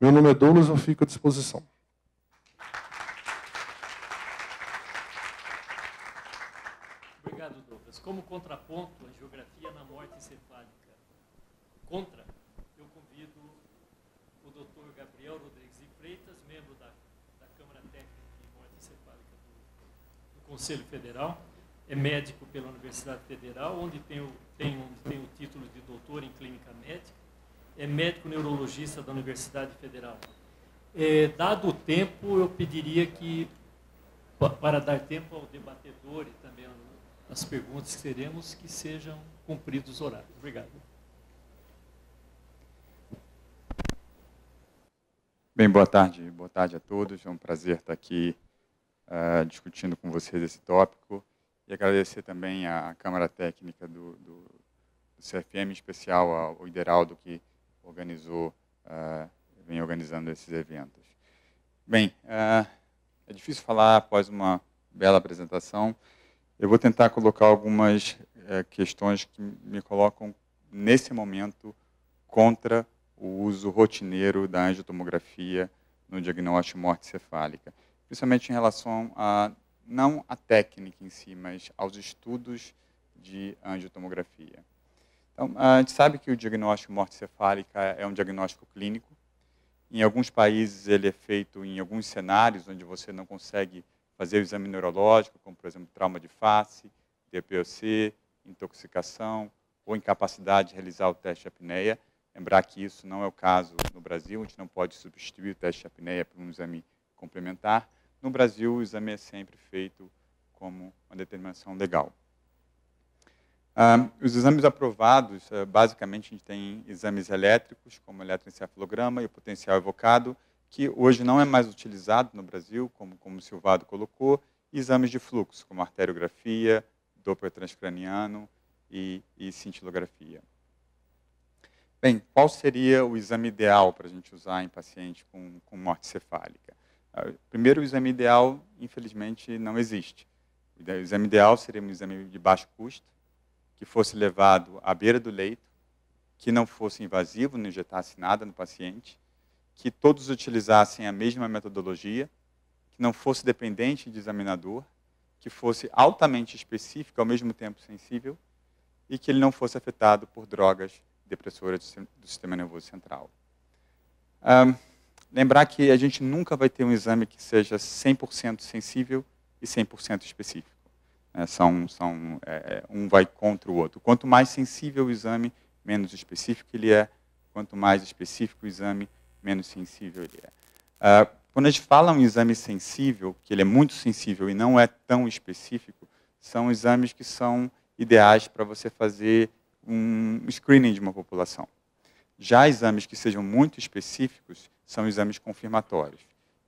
Meu nome é Douglas, eu fico à disposição. Obrigado, Douglas. Como contraponto à geografia, Conselho Federal, é médico pela Universidade Federal, onde tem o, tem, onde tem o título de doutor em clínica médica, é médico neurologista da Universidade Federal. É, dado o tempo, eu pediria que, para dar tempo ao debatedor e também às perguntas que teremos, que sejam cumpridos os horários. Obrigado. Bem, boa tarde. Boa tarde a todos. É um prazer estar aqui uh, discutindo com vocês esse tópico. E agradecer também à Câmara Técnica do, do, do CFM, em especial ao Ideraldo, que organizou, uh, vem organizando esses eventos. Bem, uh, é difícil falar após uma bela apresentação. Eu vou tentar colocar algumas eh, questões que me colocam, nesse momento, contra o uso rotineiro da angiotomografia no diagnóstico de morte cefálica principalmente em relação a não a técnica em si, mas aos estudos de angiotomografia. Então, a gente sabe que o diagnóstico morte cefálica é um diagnóstico clínico. Em alguns países ele é feito em alguns cenários onde você não consegue fazer o exame neurológico, como por exemplo trauma de face, DPOC, intoxicação ou incapacidade de realizar o teste de apneia. Lembrar que isso não é o caso no Brasil, a gente não pode substituir o teste de apneia por um exame complementar. No Brasil, o exame é sempre feito como uma determinação legal. Ah, os exames aprovados, eh, basicamente, a gente tem exames elétricos, como o eletroencefalograma e o potencial evocado, que hoje não é mais utilizado no Brasil, como, como o Silvado colocou, e exames de fluxo, como arteriografia, Doppler transcraniano e, e cintilografia. Bem, qual seria o exame ideal para a gente usar em paciente com, com morte cefálica? Primeiro, o exame ideal, infelizmente, não existe. O exame ideal seria um exame de baixo custo, que fosse levado à beira do leito, que não fosse invasivo, não injetasse nada no paciente, que todos utilizassem a mesma metodologia, que não fosse dependente de examinador, que fosse altamente específico, ao mesmo tempo sensível, e que ele não fosse afetado por drogas depressoras do sistema nervoso central. Um, Lembrar que a gente nunca vai ter um exame que seja 100% sensível e 100% específico. É, são, são, é, é, um vai contra o outro. Quanto mais sensível o exame, menos específico ele é. Quanto mais específico o exame, menos sensível ele é. Uh, quando a gente fala um exame sensível, que ele é muito sensível e não é tão específico, são exames que são ideais para você fazer um screening de uma população. Já exames que sejam muito específicos, são exames confirmatórios.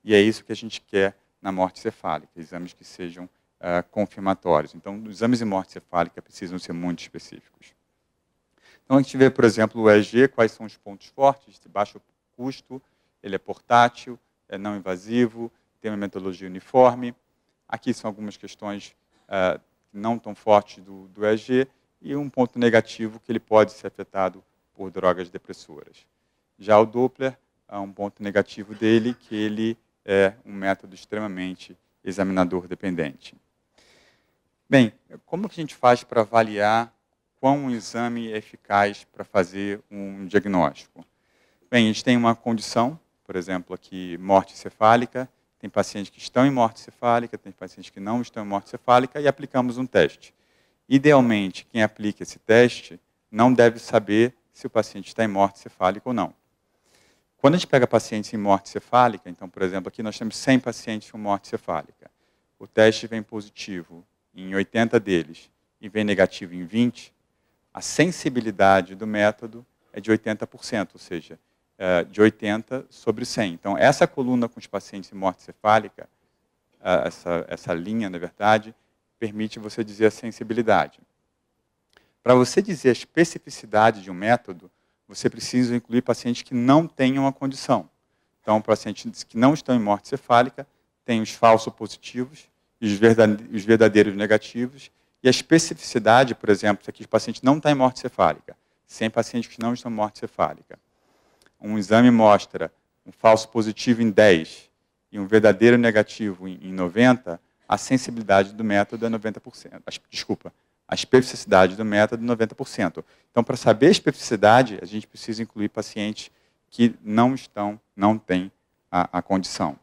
E é isso que a gente quer na morte cefálica, exames que sejam uh, confirmatórios. Então, os exames de morte cefálica precisam ser muito específicos. Então, a gente vê, por exemplo, o EEG, quais são os pontos fortes, de baixo custo, ele é portátil, é não invasivo, tem uma metodologia uniforme. Aqui são algumas questões uh, não tão fortes do, do EEG e um ponto negativo que ele pode ser afetado por drogas depressoras. Já o Doppler a um ponto negativo dele, que ele é um método extremamente examinador dependente. Bem, como que a gente faz para avaliar quão um exame é eficaz para fazer um diagnóstico? Bem, a gente tem uma condição, por exemplo, aqui morte cefálica, tem pacientes que estão em morte cefálica, tem pacientes que não estão em morte cefálica e aplicamos um teste. Idealmente, quem aplica esse teste não deve saber se o paciente está em morte cefálica ou não. Quando a gente pega pacientes em morte cefálica, então, por exemplo, aqui nós temos 100 pacientes com morte cefálica. O teste vem positivo em 80 deles e vem negativo em 20. A sensibilidade do método é de 80%, ou seja, é, de 80 sobre 100. Então, essa coluna com os pacientes em morte cefálica, é, essa, essa linha, na verdade, permite você dizer a sensibilidade. Para você dizer a especificidade de um método, você precisa incluir pacientes que não tenham a condição. Então, pacientes que não estão em morte cefálica têm os falsos positivos e os verdadeiros negativos. E a especificidade, por exemplo, é que o paciente não está em morte cefálica. sem pacientes que não estão em morte cefálica. Um exame mostra um falso positivo em 10 e um verdadeiro negativo em 90, a sensibilidade do método é 90%. Desculpa, a especificidade do método de 90%. Então, para saber a especificidade, a gente precisa incluir pacientes que não estão, não têm a, a condição.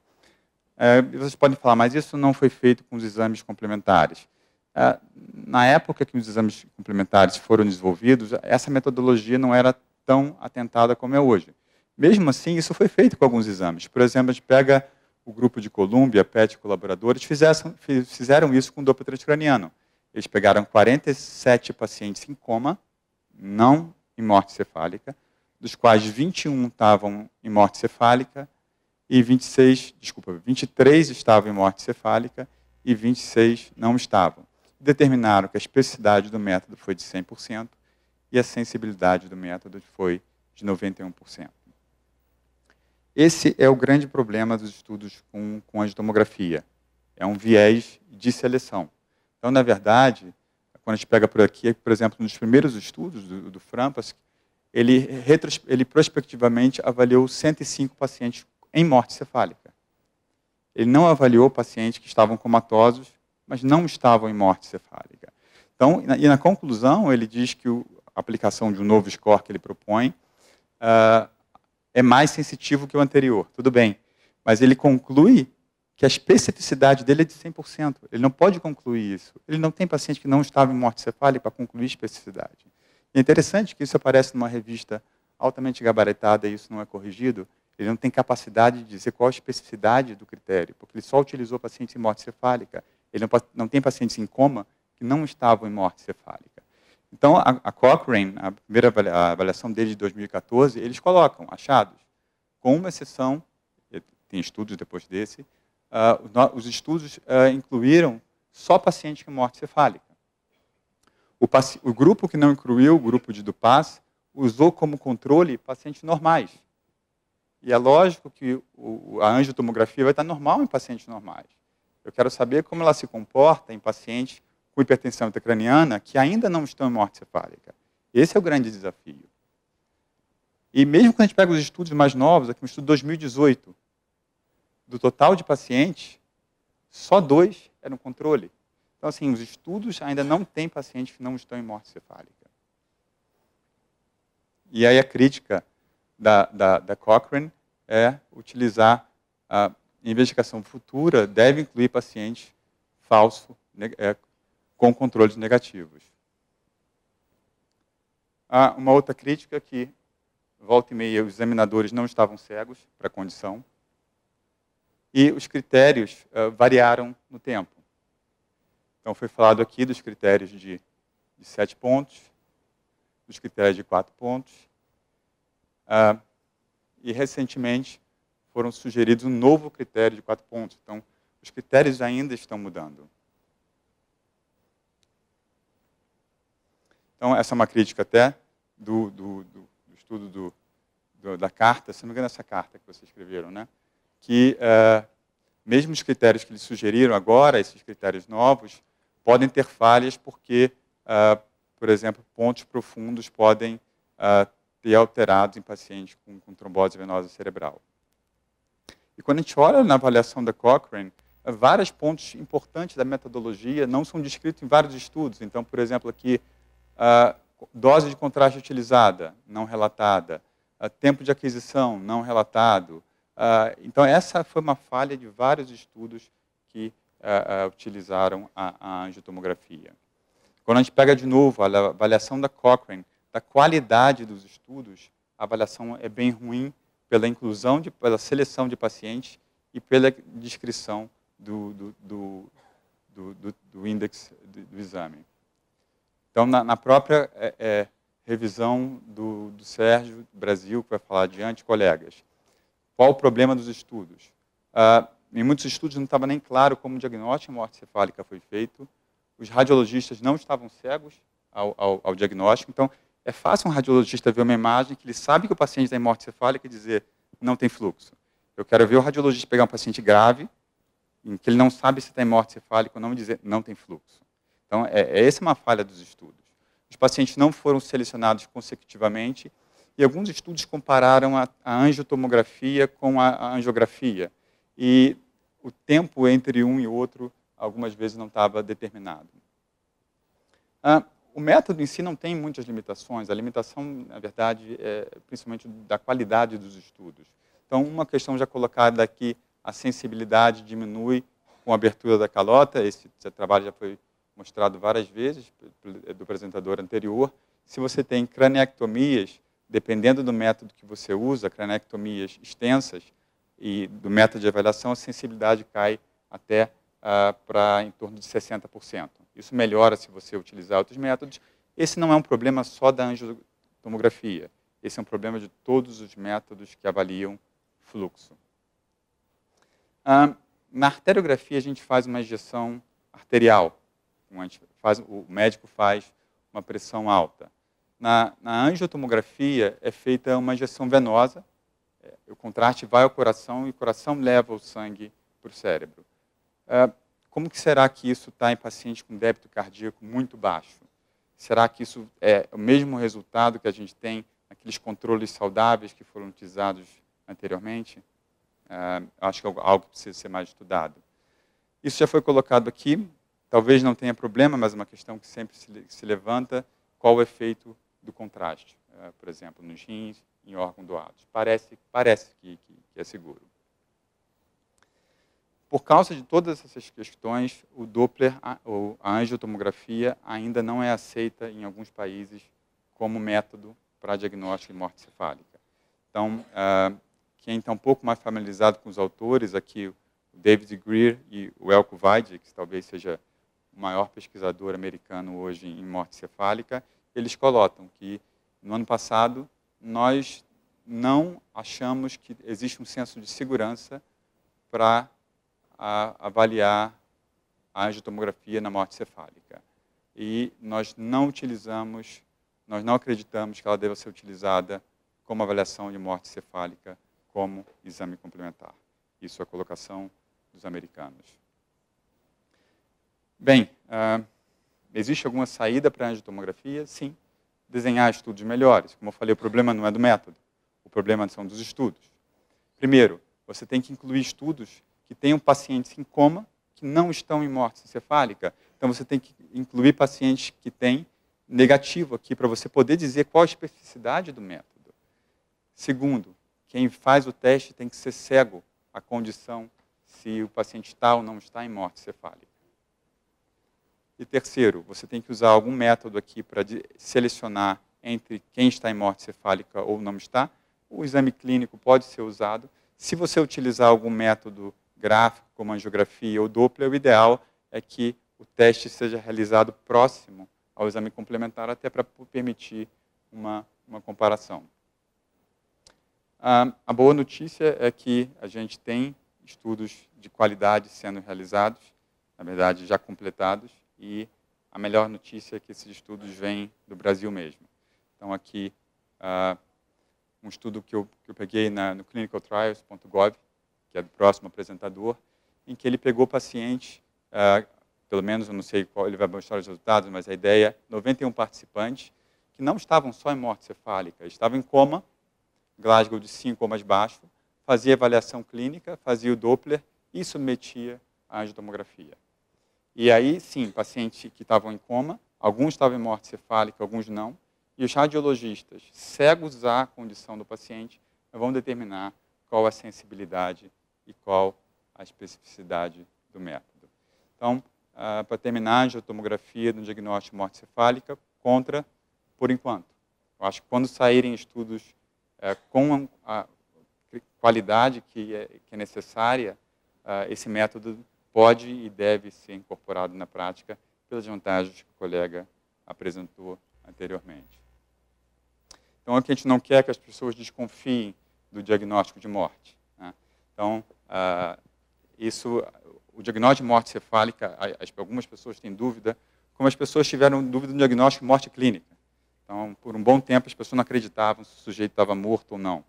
É, vocês podem falar, mas isso não foi feito com os exames complementares. É, na época que os exames complementares foram desenvolvidos, essa metodologia não era tão atentada como é hoje. Mesmo assim, isso foi feito com alguns exames. Por exemplo, a gente pega o grupo de Colômbia, PET colaboradores, fizeram, fizeram isso com dopa transcraniano. Eles pegaram 47 pacientes em coma, não em morte cefálica, dos quais 21 estavam em morte cefálica e 26, desculpa, 23 estavam em morte cefálica e 26 não estavam. Determinaram que a especificidade do método foi de 100% e a sensibilidade do método foi de 91%. Esse é o grande problema dos estudos com, com tomografia, É um viés de seleção. Então, na verdade, quando a gente pega por aqui, por exemplo, nos primeiros estudos do, do Frampas, ele, retros, ele prospectivamente avaliou 105 pacientes em morte cefálica. Ele não avaliou pacientes que estavam comatosos, mas não estavam em morte cefálica. Então, e na, conclusão, ele diz que o, a aplicação de um novo score que ele propõe uh, é mais sensitivo que o anterior. Tudo bem. Mas ele conclui que a especificidade dele é de 100%. Ele não pode concluir isso. Ele não tem paciente que não estava em morte cefálica para concluir especificidade. E é interessante que isso aparece numa revista altamente gabaritada e isso não é corrigido. Ele não tem capacidade de dizer qual a especificidade do critério, porque ele só utilizou pacientes em morte cefálica. Ele não, não tem pacientes em coma que não estavam em morte cefálica. Então, a, a Cochrane, a primeira avaliação dele de 2014, eles colocam achados, com uma exceção, tem estudos depois desse, uh, os estudos uh, incluíram só pacientes com morte cefálica. O, o, grupo que não incluiu, o grupo de Dupas, usou como controle pacientes normais. E é lógico que o, a angiotomografia vai estar normal em pacientes normais. Eu quero saber como ela se comporta em pacientes com hipertensão intracraniana que ainda não estão em morte cefálica. Esse é o grande desafio. E mesmo quando a gente pega os estudos mais novos, aqui um estudo de 2018, do total de pacientes, só dois eram controle. Então, assim, os estudos ainda não têm pacientes que não estão em morte cefálica. E aí a crítica da, da, da Cochrane é utilizar a investigação futura, deve incluir pacientes falso é, com controles negativos. Há uma outra crítica que, volta e meia, os examinadores não estavam cegos para a condição e os critérios uh, variaram no tempo. Então, foi falado aqui dos critérios de, de sete pontos, dos critérios de quatro pontos, uh, e recentemente foram sugeridos um novo critério de quatro pontos. Então, os critérios ainda estão mudando. Então, essa é uma crítica até do, do, do, do estudo da carta, se não me engano, essa carta que vocês escreveram, né? que, uh, mesmo os critérios que eles sugeriram agora, esses critérios novos, podem ter falhas porque, uh, por exemplo, pontos profundos podem uh, ter alterado em pacientes com, com, trombose venosa cerebral. E quando a gente olha na avaliação da Cochrane, vários pontos importantes da metodologia não são descritos em vários estudos. Então, por exemplo, aqui, dose de contraste utilizada, não relatada, tempo de aquisição, não relatado, ah, então, essa foi uma falha de vários estudos que ah, ah, utilizaram a, a angiotomografia. Quando a gente pega de novo a avaliação da Cochrane, da qualidade dos estudos, a avaliação é bem ruim pela inclusão, de, pela seleção de pacientes e pela descrição do, do, do, do, do, do índice do, exame. Então, na, na própria é, é, revisão do, do Sérgio Brasil, que vai falar adiante, colegas, qual o problema dos estudos? Ah, em muitos estudos não estava nem claro como o diagnóstico de morte cefálica foi feito. Os radiologistas não estavam cegos ao, ao, ao diagnóstico. Então, é fácil um radiologista ver uma imagem que ele sabe que o paciente tem morte cefálica e dizer não tem fluxo. Eu quero ver o radiologista pegar um paciente grave, em que ele não sabe se tem morte cefálica ou não, e dizer não tem fluxo. Então, é, é, essa é uma falha dos estudos. Os pacientes não foram selecionados consecutivamente e alguns estudos compararam a, a angiotomografia com a, a, angiografia. E o tempo entre um e outro, algumas vezes, não estava determinado. Ah, o método em si não tem muitas limitações. A limitação, na verdade, é principalmente da qualidade dos estudos. Então, uma questão já colocada aqui, a sensibilidade diminui com a abertura da calota. Esse, esse trabalho já foi mostrado várias vezes do apresentador anterior. Se você tem craniectomias, dependendo do método que você usa, cranectomias extensas e do método de avaliação, a sensibilidade cai até ah, para em torno de 60%. Isso melhora se você utilizar outros métodos. Esse não é um problema só da angiotomografia. Esse é um problema de todos os métodos que avaliam fluxo. Ah, na arteriografia, a gente faz uma injeção arterial. Faz, o médico faz uma pressão alta. Na, na angiotomografia é feita uma injeção venosa, é, o contraste vai ao coração e o coração leva o sangue para o cérebro. É, como que será que isso está em paciente com débito cardíaco muito baixo? Será que isso é o mesmo resultado que a gente tem naqueles controles saudáveis que foram utilizados anteriormente? É, acho que é algo que precisa ser mais estudado. Isso já foi colocado aqui, talvez não tenha problema, mas é uma questão que sempre se levanta, qual o efeito do contraste, né? por exemplo, nos rins, em órgãos doados. Parece, parece que, que, que é seguro. Por causa de todas essas questões, o Doppler ou a angiotomografia ainda não é aceita em alguns países como método para diagnóstico de morte cefálica. Então, ah, quem está um pouco mais familiarizado com os autores, aqui o David Greer e o Elko Weid, que talvez seja o maior pesquisador americano hoje em morte cefálica, eles colocam, que no ano passado nós não achamos que existe um senso de segurança para avaliar a angiotomografia na morte cefálica. E nós não utilizamos, nós não acreditamos que ela deva ser utilizada como avaliação de morte cefálica como exame complementar. Isso é a colocação dos americanos. Bem, uh, Existe alguma saída para a angiotomografia? Sim. Desenhar estudos melhores. Como eu falei, o problema não é do método. O problema são dos estudos. Primeiro, você tem que incluir estudos que tenham pacientes em coma que não estão em morte encefálica. Então, você tem que incluir pacientes que têm negativo aqui para você poder dizer qual a especificidade do método. Segundo, quem faz o teste tem que ser cego à condição se o paciente está ou não está em morte cefálica. E terceiro, você tem que usar algum método aqui para selecionar entre quem está em morte cefálica ou não está. O exame clínico pode ser usado. Se você utilizar algum método gráfico, como angiografia ou Doppler, o ideal é que o teste seja realizado próximo ao exame complementar, até para permitir uma, uma comparação. A boa notícia é que a gente tem estudos de qualidade sendo realizados, na verdade já completados, e a melhor notícia é que esses estudos vêm do Brasil mesmo. Então, aqui, uh, um estudo que eu, que eu peguei na, no clinicaltrials.gov, que é do próximo apresentador, em que ele pegou pacientes, uh, pelo menos eu não sei qual ele vai mostrar os resultados, mas a ideia, 91 participantes, que não estavam só em morte cefálica, estavam em coma, Glasgow de 5 ou mais baixo, fazia avaliação clínica, fazia o Doppler e submetia à angiotomografia. E aí, sim, pacientes que estavam em coma, alguns estavam em morte cefálica, alguns não. E os radiologistas, cegos à condição do paciente, vão determinar qual a sensibilidade e qual a especificidade do método. Então, ah, para terminar, a angiotomografia no diagnóstico de morte cefálica contra, por enquanto. Eu acho que quando saírem estudos eh, com a, qualidade que é, que é necessária, ah, esse método pode e deve ser incorporado na prática pelas vantagens que o colega apresentou anteriormente. Então, é que a gente não quer que as pessoas desconfiem do diagnóstico de morte. Né? Então, ah, isso, o diagnóstico de morte cefálica, algumas pessoas têm dúvida, como as pessoas tiveram dúvida do diagnóstico de morte clínica. Então, por um bom tempo, as pessoas não acreditavam se o sujeito estava morto ou não.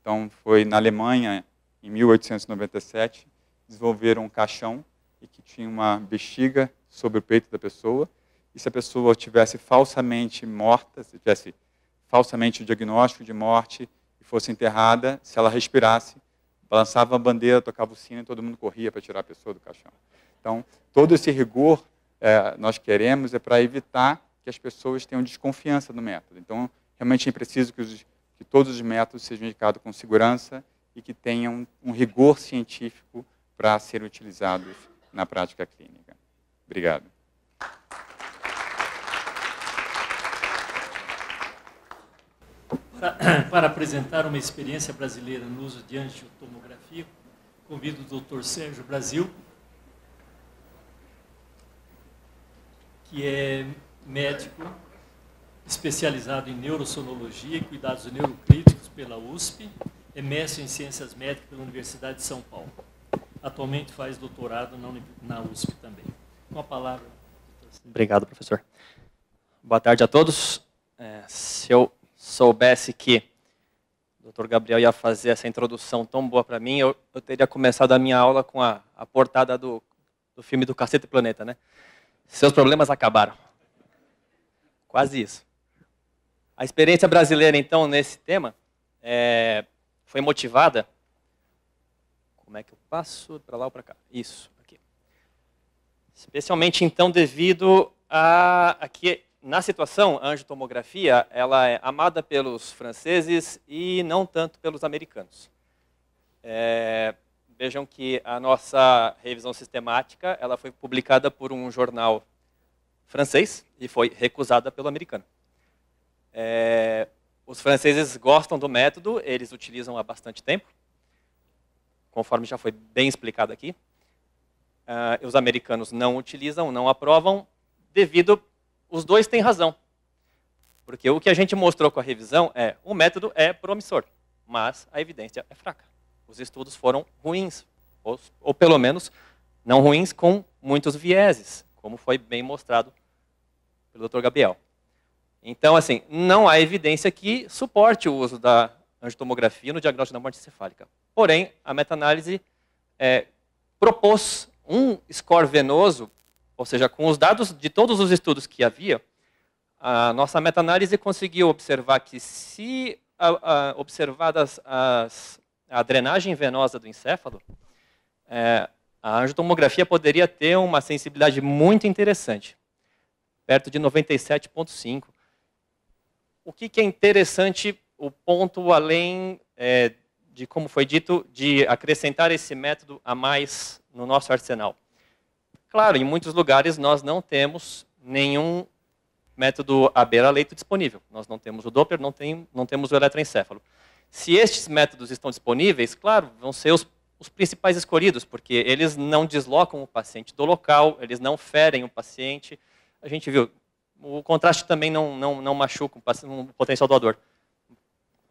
Então, foi na Alemanha, em 1897, desenvolveram um caixão e que tinha uma bexiga sobre o peito da pessoa. E se a pessoa tivesse falsamente morta, se tivesse falsamente o diagnóstico de morte e fosse enterrada, se ela respirasse, balançava a bandeira, tocava o sino e todo mundo corria para tirar a pessoa do caixão. Então, todo esse rigor é, nós queremos é para evitar que as pessoas tenham desconfiança do método. Então, realmente é preciso que, os, que todos os métodos sejam indicados com segurança e que tenham um rigor científico para serem utilizados na prática clínica. Obrigado. Para, para apresentar uma experiência brasileira no uso de angiotomografia, convido o Dr. Sérgio Brasil, que é médico especializado em neurossonologia e cuidados neurocríticos pela USP, é mestre em ciências médicas pela Universidade de São Paulo atualmente faz doutorado na USP também. Com a palavra. Obrigado, professor. Boa tarde a todos. É, se eu soubesse que o Dr. Gabriel ia fazer essa introdução tão boa para mim, eu, eu, teria começado a minha aula com a, a portada do, do filme do Cacete Planeta, né? Seus problemas acabaram. Quase isso. A experiência brasileira, então, nesse tema, é, foi motivada como é que eu passo para lá ou para cá? Isso, aqui. Especialmente, então, devido a... Aqui, na situação, a angiotomografia ela é amada pelos franceses e não tanto pelos americanos. É, vejam que a nossa revisão sistemática ela foi publicada por um jornal francês e foi recusada pelo americano. É, os franceses gostam do método, eles utilizam há bastante tempo conforme já foi bem explicado aqui. Uh, os americanos não utilizam, não aprovam, devido. Os dois têm razão. Porque o que a gente mostrou com a revisão é o método é promissor, mas a evidência é fraca. Os estudos foram ruins, ou, ou pelo menos não ruins com muitos vieses, como foi bem mostrado pelo Dr. Gabriel. Então, assim, não há evidência que suporte o uso da angiotomografia no diagnóstico da morte encefálica. Porém, a meta-análise é, propôs um score venoso, ou seja, com os dados de todos os estudos que havia, a nossa meta-análise conseguiu observar que se a, a, observadas as, a drenagem venosa do encéfalo, é, a angiotomografia poderia ter uma sensibilidade muito interessante, perto de 97,5. O que, que, é interessante, o ponto além é, de, como foi dito, de acrescentar esse método a mais no nosso arsenal. Claro, em muitos lugares nós não temos nenhum método à beira-leito disponível. Nós não temos o Doppler, não, tem, não temos o eletroencefalo. Se estes métodos estão disponíveis, claro, vão ser os, os principais escolhidos, porque eles não deslocam o paciente do local, eles não ferem o paciente. A gente viu, o contraste também não, não, não machuca o, paciente, o potencial doador.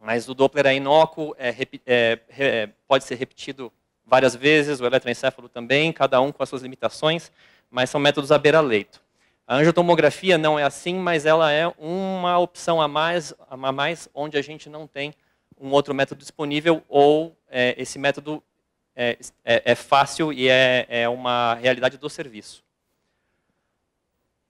Mas o Doppler é inócuo, é, é, é, pode ser repetido várias vezes, o eletroencefalo também, cada um com as suas limitações, mas são métodos à beira-leito. A angiotomografia não é assim, mas ela é uma opção a mais, a mais onde a gente não tem um outro método disponível ou é, esse método é, é, é fácil e é, é uma realidade do serviço.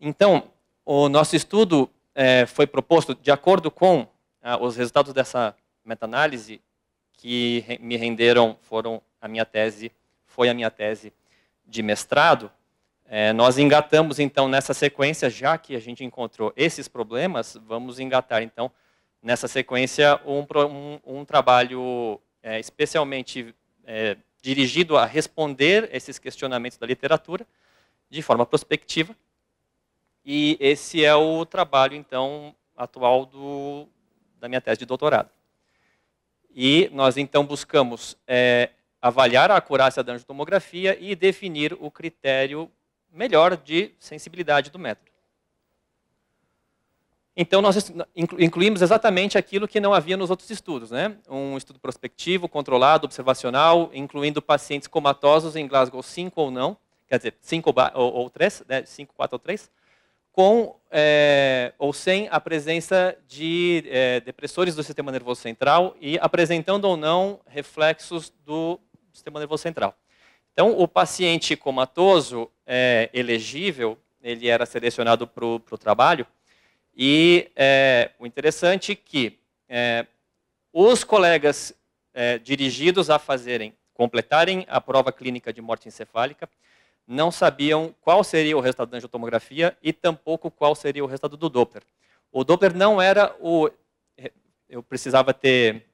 Então, o nosso estudo é, foi proposto de acordo com ah, os resultados dessa meta-análise que me renderam foram a minha tese, foi a minha tese de mestrado. É, nós engatamos então nessa sequência, já que a gente encontrou esses problemas, vamos engatar então nessa sequência um, um, um trabalho é, especialmente é, dirigido a responder esses questionamentos da literatura de forma prospectiva. E esse é o trabalho então atual do da minha tese de doutorado. E nós então buscamos é, avaliar a acurácia da angiotomografia e definir o critério melhor de sensibilidade do método. Então, nós incluímos exatamente aquilo que não havia nos outros estudos, né? Um estudo prospectivo, controlado, observacional, incluindo pacientes comatosos em Glasgow 5 ou não, quer dizer, 5 ou 3, 5, 4 ou 3, com é, ou sem a presença de é, depressores do sistema nervoso central e apresentando ou não reflexos do sistema nervoso central. Então, o paciente comatoso é, elegível, ele era selecionado para o trabalho, e é, o interessante é que é, os colegas dirigidos a fazerem, completarem a prova clínica de morte encefálica, não sabiam qual seria o resultado da angiotomografia e tampouco qual seria o resultado do Doppler. O Doppler não era o. Eu precisava ter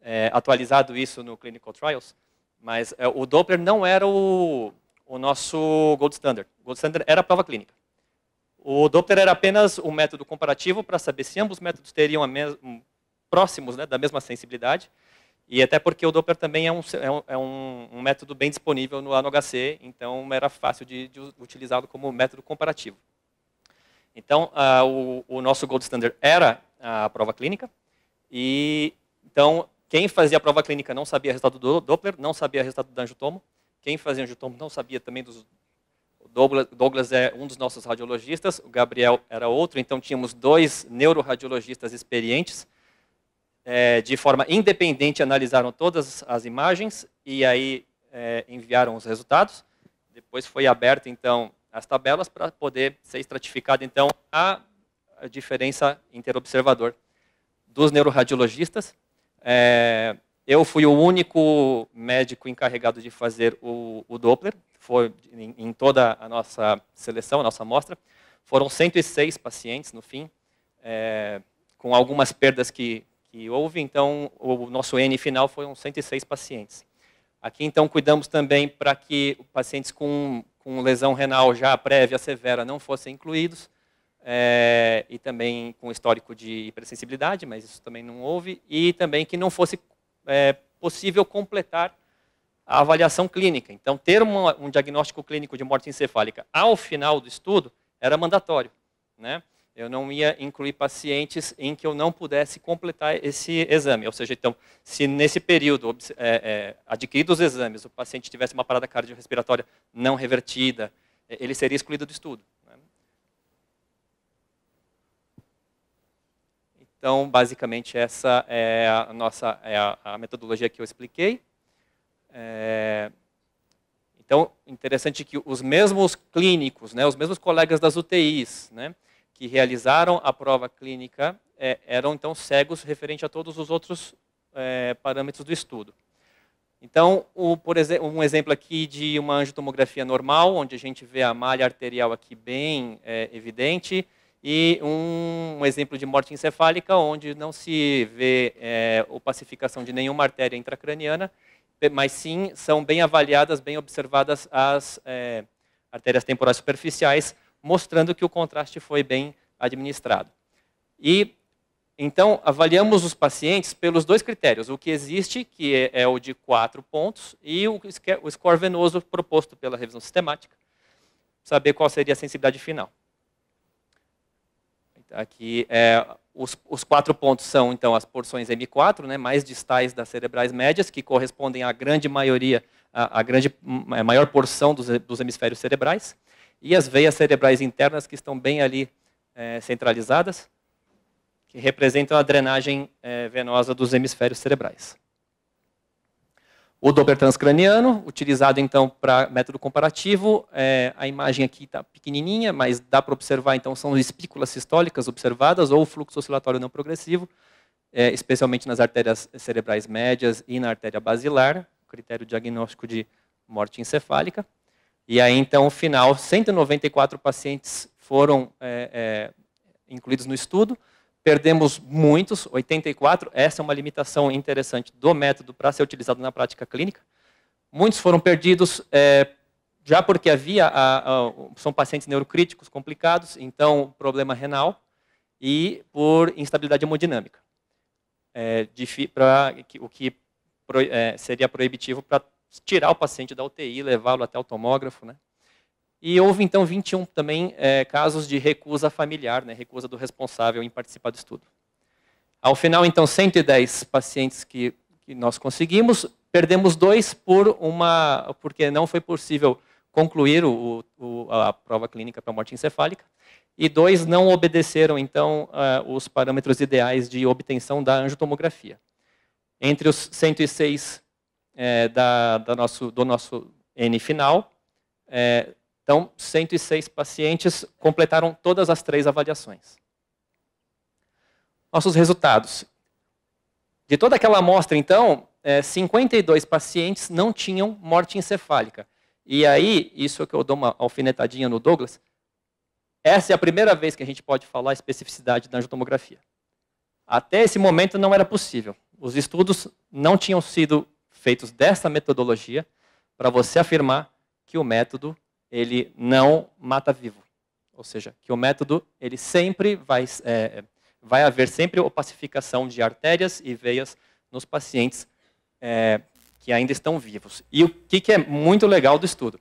é, atualizado isso no Clinical Trials, mas é, o Doppler não era o, o nosso gold standard. O gold standard era a prova clínica. O Doppler era apenas um método comparativo para saber se ambos métodos teriam a próximos né, da mesma sensibilidade e até porque o Doppler também é, é um, é um, um método bem disponível no ANOHC, então era fácil de, de utilizá-lo como método comparativo. Então, o, o, nosso gold standard era a prova clínica, e então quem fazia a prova clínica não sabia o resultado do Doppler, não sabia o resultado do angiotomo, quem fazia o angiotomo não sabia também dos... Douglas, Douglas é um dos nossos radiologistas, o Gabriel era outro, então tínhamos dois neuroradiologistas experientes, é, de forma independente, analisaram todas as imagens e aí é, enviaram os resultados. Depois foi aberta, então, as tabelas para poder ser estratificada, então, a diferença interobservador dos neuroradiologistas. É, eu fui o único médico encarregado de fazer o, o Doppler, foi em, em, toda a nossa seleção, a nossa amostra. Foram 106 pacientes no fim, é, com algumas perdas que que houve, então o nosso N final foram 106 pacientes. Aqui então cuidamos também para que pacientes com, com lesão renal já prévia severa não fossem incluídos, é, e também com histórico de hipersensibilidade, mas isso também não houve, e também que não fosse é, possível completar a avaliação clínica. Então, ter uma, um diagnóstico clínico de morte encefálica ao final do estudo era mandatório. Né? eu não ia incluir pacientes em que eu não pudesse completar esse exame. Ou seja, então, se nesse período é, é, adquiridos os exames, o paciente tivesse uma parada cardiorrespiratória não revertida, é, ele seria excluído do estudo. Né? Então, basicamente, essa é a nossa é a, a metodologia que eu expliquei. É... Então, interessante que os mesmos clínicos, né, os mesmos colegas das UTIs, né, que realizaram a prova clínica é, eram então cegos referente a todos os outros é, parâmetros do estudo. Então, o, por exemplo, um exemplo aqui de uma angiotomografia normal, onde a gente vê a malha arterial aqui bem é, evidente, e um, um, exemplo de morte encefálica, onde não se vê é, opacificação de nenhuma artéria intracraniana, mas sim são bem avaliadas, bem observadas as é, artérias temporais superficiais, mostrando que o contraste foi bem administrado. E então avaliamos os pacientes pelos dois critérios, o que existe, que é, é o de quatro pontos, e o, o score venoso proposto pela revisão sistemática, saber qual seria a sensibilidade final. Então, aqui é, os, os, quatro pontos são, então, as porções M4, né, mais distais das cerebrais médias, que correspondem à grande maioria, à, à grande, à é, maior porção dos, dos hemisférios cerebrais e as veias cerebrais internas que estão bem ali é, centralizadas, que representam a drenagem é, venosa dos hemisférios cerebrais. O Doppler transcraniano, utilizado então para método comparativo, é, a imagem aqui está pequenininha, mas dá para observar então são espículas sistólicas observadas ou fluxo oscilatório não progressivo, é, especialmente nas artérias cerebrais médias e na artéria basilar, critério diagnóstico de morte encefálica. E aí, então, no final, 194 pacientes foram é, é, incluídos no estudo. Perdemos muitos, 84. Essa é uma limitação interessante do método para ser utilizado na prática clínica. Muitos foram perdidos é, já porque havia a, a, são pacientes neurocríticos complicados, então problema renal e por instabilidade hemodinâmica, é, de, pra, o que pro, é, seria proibitivo para tirar o paciente da UTI, levá-lo até o tomógrafo. Né? E houve, então, 21 também é, casos de recusa familiar, né, recusa do responsável em participar do estudo. Ao final, então, 110 pacientes que, que nós conseguimos, perdemos dois por uma, porque não foi possível concluir o, o, a prova clínica para morte encefálica, e dois não obedeceram, então, é, os parâmetros ideais de obtenção da angiotomografia. Entre os 106 é, da, da nosso, do nosso N final. É, então, 106 pacientes completaram todas as três avaliações. Nossos resultados. De toda aquela amostra, então, é, 52 pacientes não tinham morte encefálica. E aí, isso é que eu dou uma alfinetadinha no Douglas, essa é a primeira vez que a gente pode falar a especificidade da angiotomografia. Até esse momento não era possível. Os estudos não tinham sido feitos dessa metodologia para você afirmar que o método ele não mata vivo, ou seja, que o método ele sempre vai é, é, vai haver sempre opacificação de artérias e veias nos pacientes é, que ainda estão vivos. E o que, que é muito legal do estudo?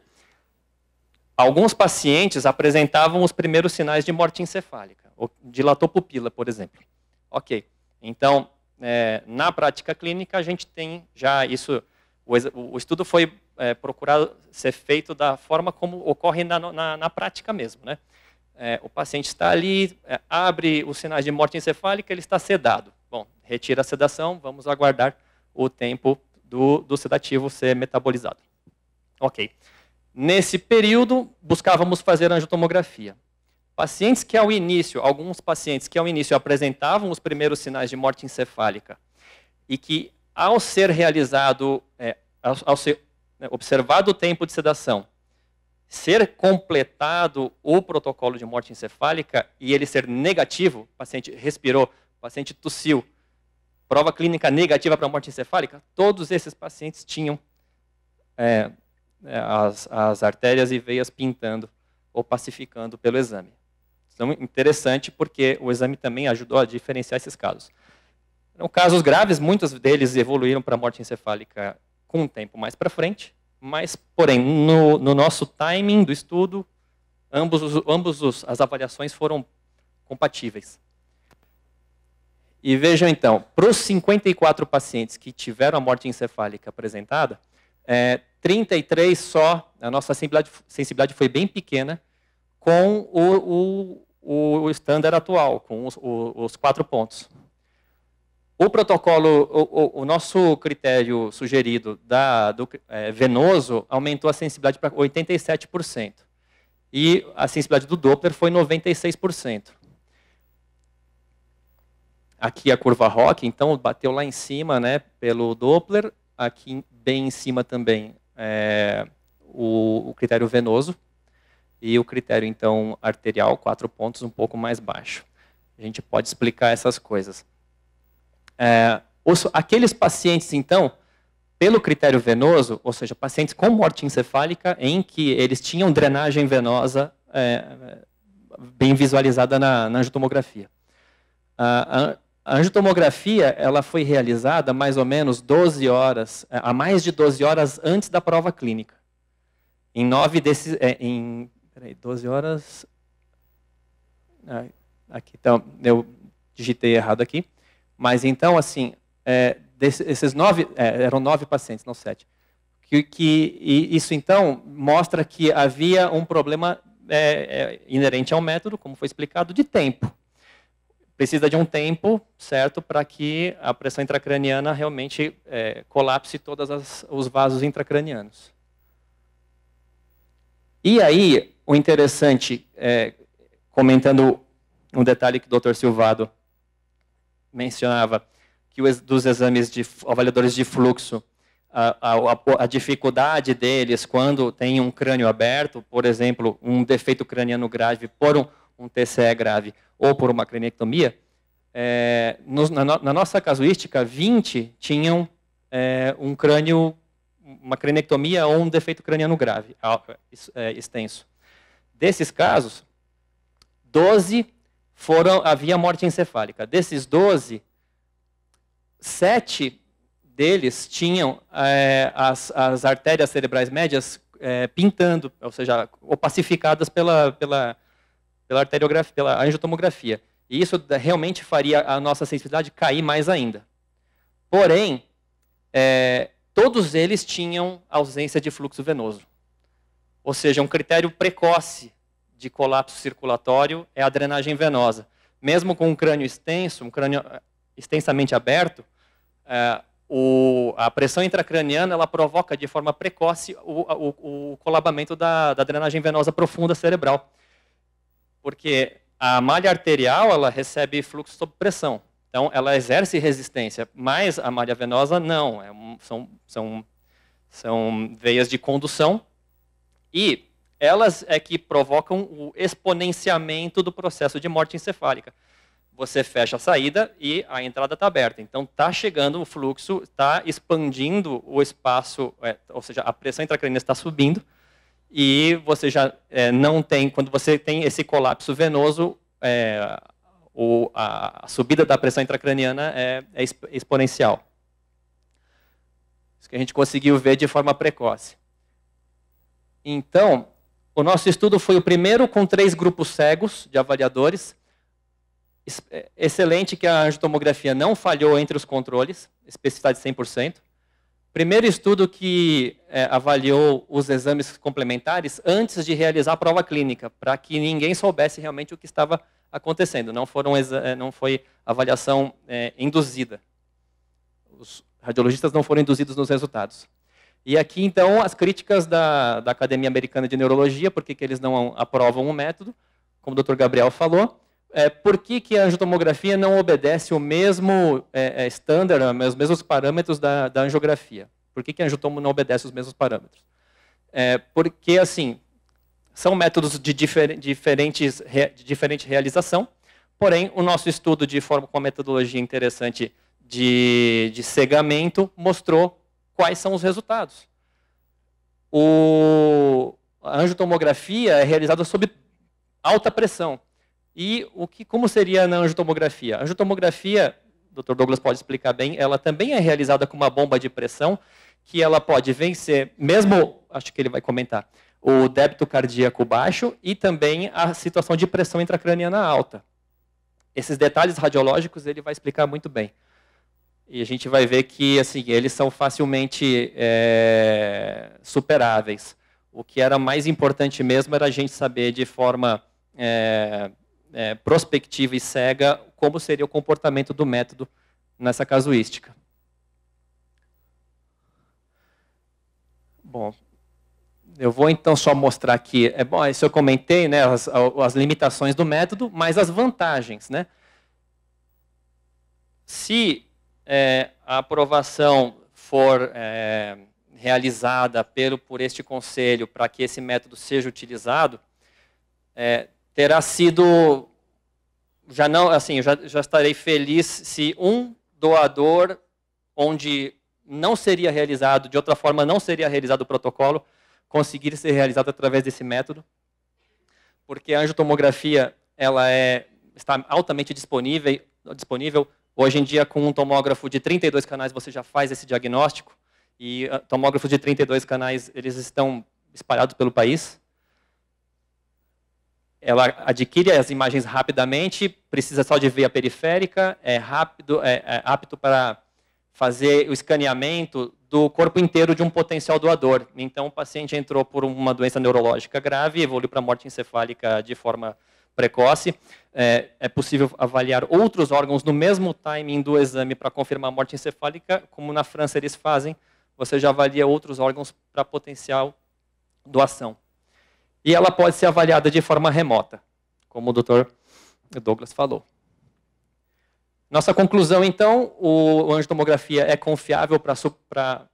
Alguns pacientes apresentavam os primeiros sinais de morte encefálica, ou dilatou pupila, por exemplo. Ok, então é, na prática clínica, a gente tem já isso. O, o estudo foi é, ser feito da forma como ocorre na, na, na prática mesmo. Né? É, o paciente está ali, é, abre os sinais de morte encefálica, ele está sedado. Bom, retira a sedação, vamos aguardar o tempo do, do sedativo ser metabolizado. Ok. Nesse período, buscávamos fazer angiotomografia. Pacientes que ao início, alguns pacientes que ao início apresentavam os primeiros sinais de morte encefálica e que ao ser realizado, é, ao, ser né, observado o tempo de sedação, ser completado o protocolo de morte encefálica e ele ser negativo, paciente respirou, paciente tossiu, prova clínica negativa para morte encefálica, todos esses pacientes tinham é, é as, as artérias e veias pintando ou pacificando pelo exame. Então, interessante porque o exame também ajudou a diferenciar esses casos. Eram casos graves, muitos deles evoluíram para morte encefálica com um tempo mais para frente, mas, porém, no, no, nosso timing do estudo, ambos, ambos os, as avaliações foram compatíveis. E vejam então, para os 54 pacientes que tiveram a morte encefálica apresentada, é, eh, 33 só, a nossa sensibilidade, sensibilidade foi bem pequena, com o, o, o standard atual, com os, os, quatro pontos. O protocolo, o, o nosso critério sugerido da, do é, venoso aumentou a sensibilidade para 87%. E a sensibilidade do Doppler foi 96%. Aqui a curva Rock, então, bateu lá em cima né, pelo Doppler, aqui bem em cima também é, o critério venoso, e o critério então arterial, quatro pontos, um pouco mais baixo. A gente pode explicar essas coisas. É, os, aqueles pacientes, então, pelo critério venoso, ou seja, pacientes com morte encefálica em que eles tinham drenagem venosa é, bem visualizada na, na angiotomografia. A, a, a angiotomografia ela foi realizada mais ou menos 12 horas, a é, mais de 12 horas antes da prova clínica. Em, nove desses, é, em Peraí, 12 horas. Ah, aqui, então, eu digitei errado aqui. Mas então, assim, é, esses nove, é, eram nove pacientes, não sete. Que, que isso então mostra que havia um problema é, é, inerente ao método, como foi explicado, de tempo. Precisa de um tempo, certo, para que a pressão intracraniana realmente é, colapse todos os vasos intracranianos. E aí, o interessante, é, comentando um detalhe que o Dr. Silvado mencionava, que os, dos exames de avaliadores de fluxo, a, a, a, dificuldade deles quando tem um crânio aberto, por exemplo, um defeito craniano grave por um, um TCE grave ou por uma craniectomia, é, nos, na, no, na, nossa casuística, 20 tinham é, um crânio, uma craniectomia ou um defeito craniano grave, ah, é, extenso. Desses casos, 12 foram havia morte encefálica. Desses 12, sete deles tinham é, as, as, artérias cerebrais médias é, pintando, ou seja, opacificadas pela, pela, pela arteriografia, pela angiotomografia. E isso realmente faria a nossa sensibilidade cair mais ainda. Porém, é, todos eles tinham ausência de fluxo venoso. Ou seja, um critério precoce de colapso circulatório é a drenagem venosa. Mesmo com um crânio extenso, um crânio eh, extensamente aberto, é, o, a pressão intracraniana ela provoca de forma precoce o, o, o colabamento da, da, drenagem venosa profunda cerebral. Porque a malha arterial ela recebe fluxo sob pressão. Então, ela exerce resistência, mas a malha venosa não. É um, são, são, são veias de condução e elas é que provocam o exponenciamento do processo de morte encefálica. Você fecha a saída e a entrada está aberta. Então está chegando o fluxo, está expandindo o espaço, é, ou seja, a pressão intracraniana está subindo e você já é, não tem, quando você tem esse colapso venoso, é, o, a, a, subida da pressão intracraniana é, é exponencial. Isso que a gente conseguiu ver de forma precoce. Então, o nosso estudo foi o primeiro com três grupos cegos de avaliadores. É, excelente que a angiotomografia não falhou entre os controles, especificidade 100%. Primeiro estudo que é, avaliou os exames complementares antes de realizar a prova clínica, para que ninguém soubesse realmente o que estava acontecendo. Não, foram, é, não foi avaliação é, induzida. Os radiologistas não foram induzidos nos resultados. E aqui, então, as críticas da, da Academia Americana de Neurologia, por que eles não aprovam o método, como o Dr. Gabriel falou, é, por que, que a angiotomografia não obedece o mesmo é, é standard, né, os mesmos parâmetros da, da angiografia? Por que, que a angiotomo não obedece os mesmos parâmetros? É, porque, assim, são métodos de, difer diferentes, de diferente realização, porém, o nosso estudo de forma com a metodologia interessante de, de cegamento mostrou quais são os resultados. O, a angiotomografia é realizada sob alta pressão. E o que, como seria na angiotomografia? A angiotomografia, o Dr. Douglas pode explicar bem, ela também é realizada com uma bomba de pressão, que ela pode vencer, mesmo, acho que ele vai comentar, o débito cardíaco baixo e também a situação de pressão intracraniana alta. Esses detalhes radiológicos ele vai explicar muito bem. E a gente vai ver que assim, eles são facilmente é, superáveis. O que era mais importante mesmo era a gente saber de forma é, é, prospectiva e cega como seria o comportamento do método nessa casuística. Bom, eu vou então só mostrar aqui. É bom, isso eu comentei, né, as, as limitações do método, mas as vantagens, né? Se é, a aprovação for é, realizada pelo, por este conselho para que esse método seja utilizado, é, terá sido já não assim já, já estarei feliz se um doador onde não seria realizado de outra forma não seria realizado o protocolo conseguir ser realizado através desse método porque a angiotomografia ela é está altamente disponível disponível Hoje em dia, com um tomógrafo de 32 canais, você já faz esse diagnóstico. E ah, tomógrafos de 32 canais, eles estão espalhados pelo país. Ela adquire as imagens rapidamente, precisa só de via periférica, é rápido, é, é apto para fazer o escaneamento do corpo inteiro de um potencial doador. Então, o paciente entrou por uma doença neurológica grave, evoluiu para morte encefálica de forma precoce. É, é, possível avaliar outros órgãos no mesmo timing do exame para confirmar a morte encefálica, como na França eles fazem. Você já avalia outros órgãos para potencial doação. E ela pode ser avaliada de forma remota, como o Dr. Douglas falou. Nossa conclusão, então, o angiotomografia é confiável para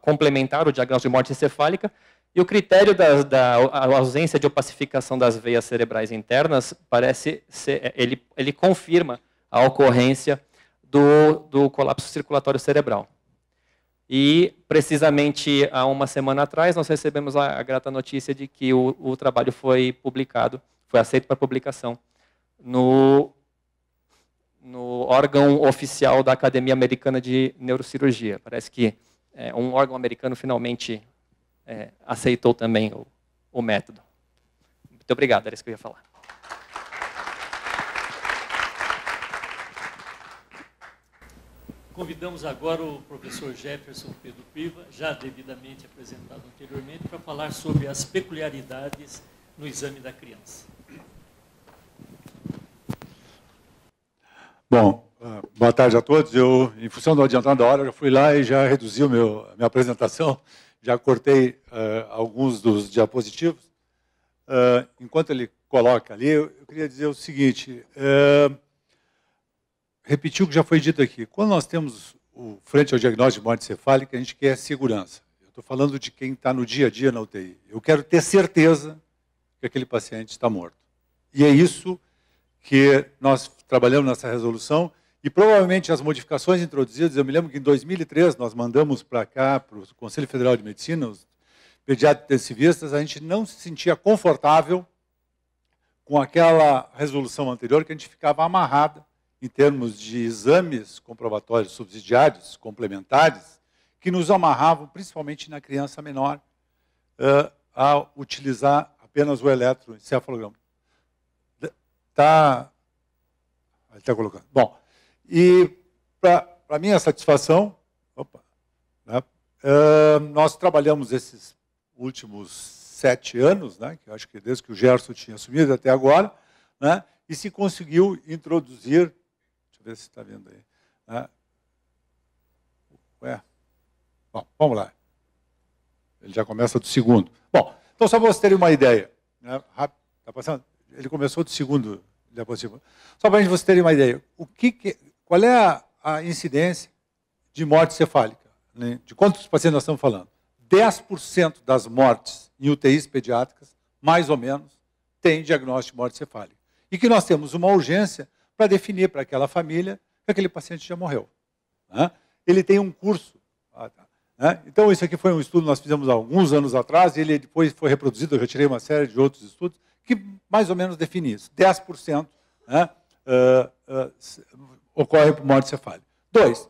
complementar o diagnóstico de morte encefálica, e o critério da, da ausência de opacificação das veias cerebrais internas parece ser, é, ele, ele confirma a ocorrência do, do colapso circulatório cerebral. E, precisamente há uma semana atrás, nós recebemos a, a grata notícia de que o, o, trabalho foi publicado, foi aceito para publicação no, no órgão oficial da Academia Americana de Neurocirurgia. Parece que é, um órgão americano finalmente é, aceitou também o, o método. Muito obrigado, era isso que eu ia falar. Convidamos agora o professor Jefferson Pedro Piva, já devidamente apresentado anteriormente, para falar sobre as peculiaridades no exame da criança. Bom, ah, boa tarde a todos. Eu, em função do adiantado da hora, já fui lá e já reduzi o meu, a minha apresentação já cortei uh, alguns dos diapositivos. Uh, enquanto ele coloca ali, eu, eu queria dizer o seguinte: uh, repetir o que já foi dito aqui. Quando nós temos o frente ao diagnóstico de morte cefálica, a gente quer segurança. Eu estou falando de quem está no dia a dia na UTI. Eu quero ter certeza que aquele paciente está morto. E é isso que nós trabalhamos nessa resolução e provavelmente as modificações introduzidas, eu me lembro que em 2003 nós mandamos para cá, para o Conselho Federal de Medicina, os pediatras intensivistas, a gente não se sentia confortável com aquela resolução anterior que a gente ficava amarrada em termos de exames comprobatórios subsidiários, complementares, que nos amarravam, principalmente na criança menor, eh, a utilizar apenas o eletroencefalograma. Está? ele está colocando. Bom, e, para minha satisfação, opa, né, uh, nós trabalhamos esses últimos sete anos, né, que acho que desde que o Gerson tinha assumido até agora, né, e se conseguiu introduzir. Deixa eu ver se está vendo aí. Né, ué, bom, vamos lá. Ele já começa do segundo. Bom, então só para vocês terem uma ideia. Né, rápido, tá passando? Ele começou do segundo. Só para vocês terem uma ideia. O que, que qual é a, a incidência de morte cefálica? Né? De quantos pacientes nós estamos falando? 10% das mortes em UTIs pediátricas, mais ou menos, tem diagnóstico de morte cefálica. E que nós temos uma urgência para definir para aquela família que aquele paciente já morreu. Né? Ele tem um curso. Ah, tá, né? Então, isso aqui foi um estudo que nós fizemos há alguns anos atrás, e ele depois foi reproduzido, eu já tirei uma série de outros estudos, que mais ou menos define isso. 10% né? uh, uh, ocorre por morte cefálica. Dois,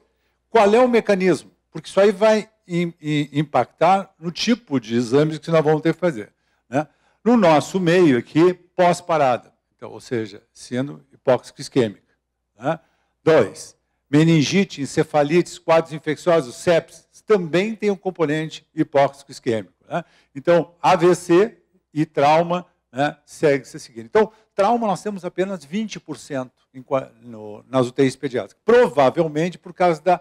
qual é o mecanismo? Porque isso aí vai in, in, impactar no tipo de exames que nós vamos ter que fazer. Né? No nosso meio aqui, pós-parada, então, ou seja, sendo hipóxico isquêmica. Né? Dois, meningite, encefalites, quadros infecciosos, sepsis, também tem um componente hipóxico isquêmico. Né? Então, AVC e trauma né, segue-se seguindo. Então, Trauma, nós temos apenas 20% em, no, nas UTIs pediátricas. Provavelmente por causa da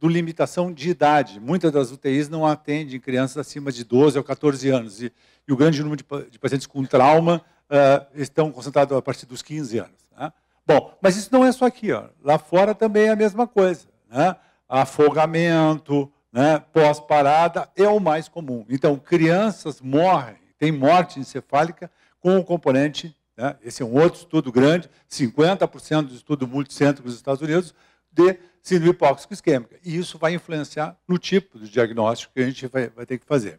do limitação de idade. Muitas das UTIs não atendem crianças acima de 12 ou 14 anos. E, e o grande número de, de pacientes com trauma uh, estão concentrados a partir dos 15 anos. Né? Bom, mas isso não é só aqui. Ó. Lá fora também é a mesma coisa. Né? Afogamento, né? pós-parada é o mais comum. Então, crianças morrem, tem morte encefálica com o componente né? Esse é um outro estudo grande, 50% do estudo multicêntrico dos Estados Unidos de síndrome hipóxico isquêmica. E isso vai influenciar no tipo do diagnóstico que a gente vai, vai ter que fazer.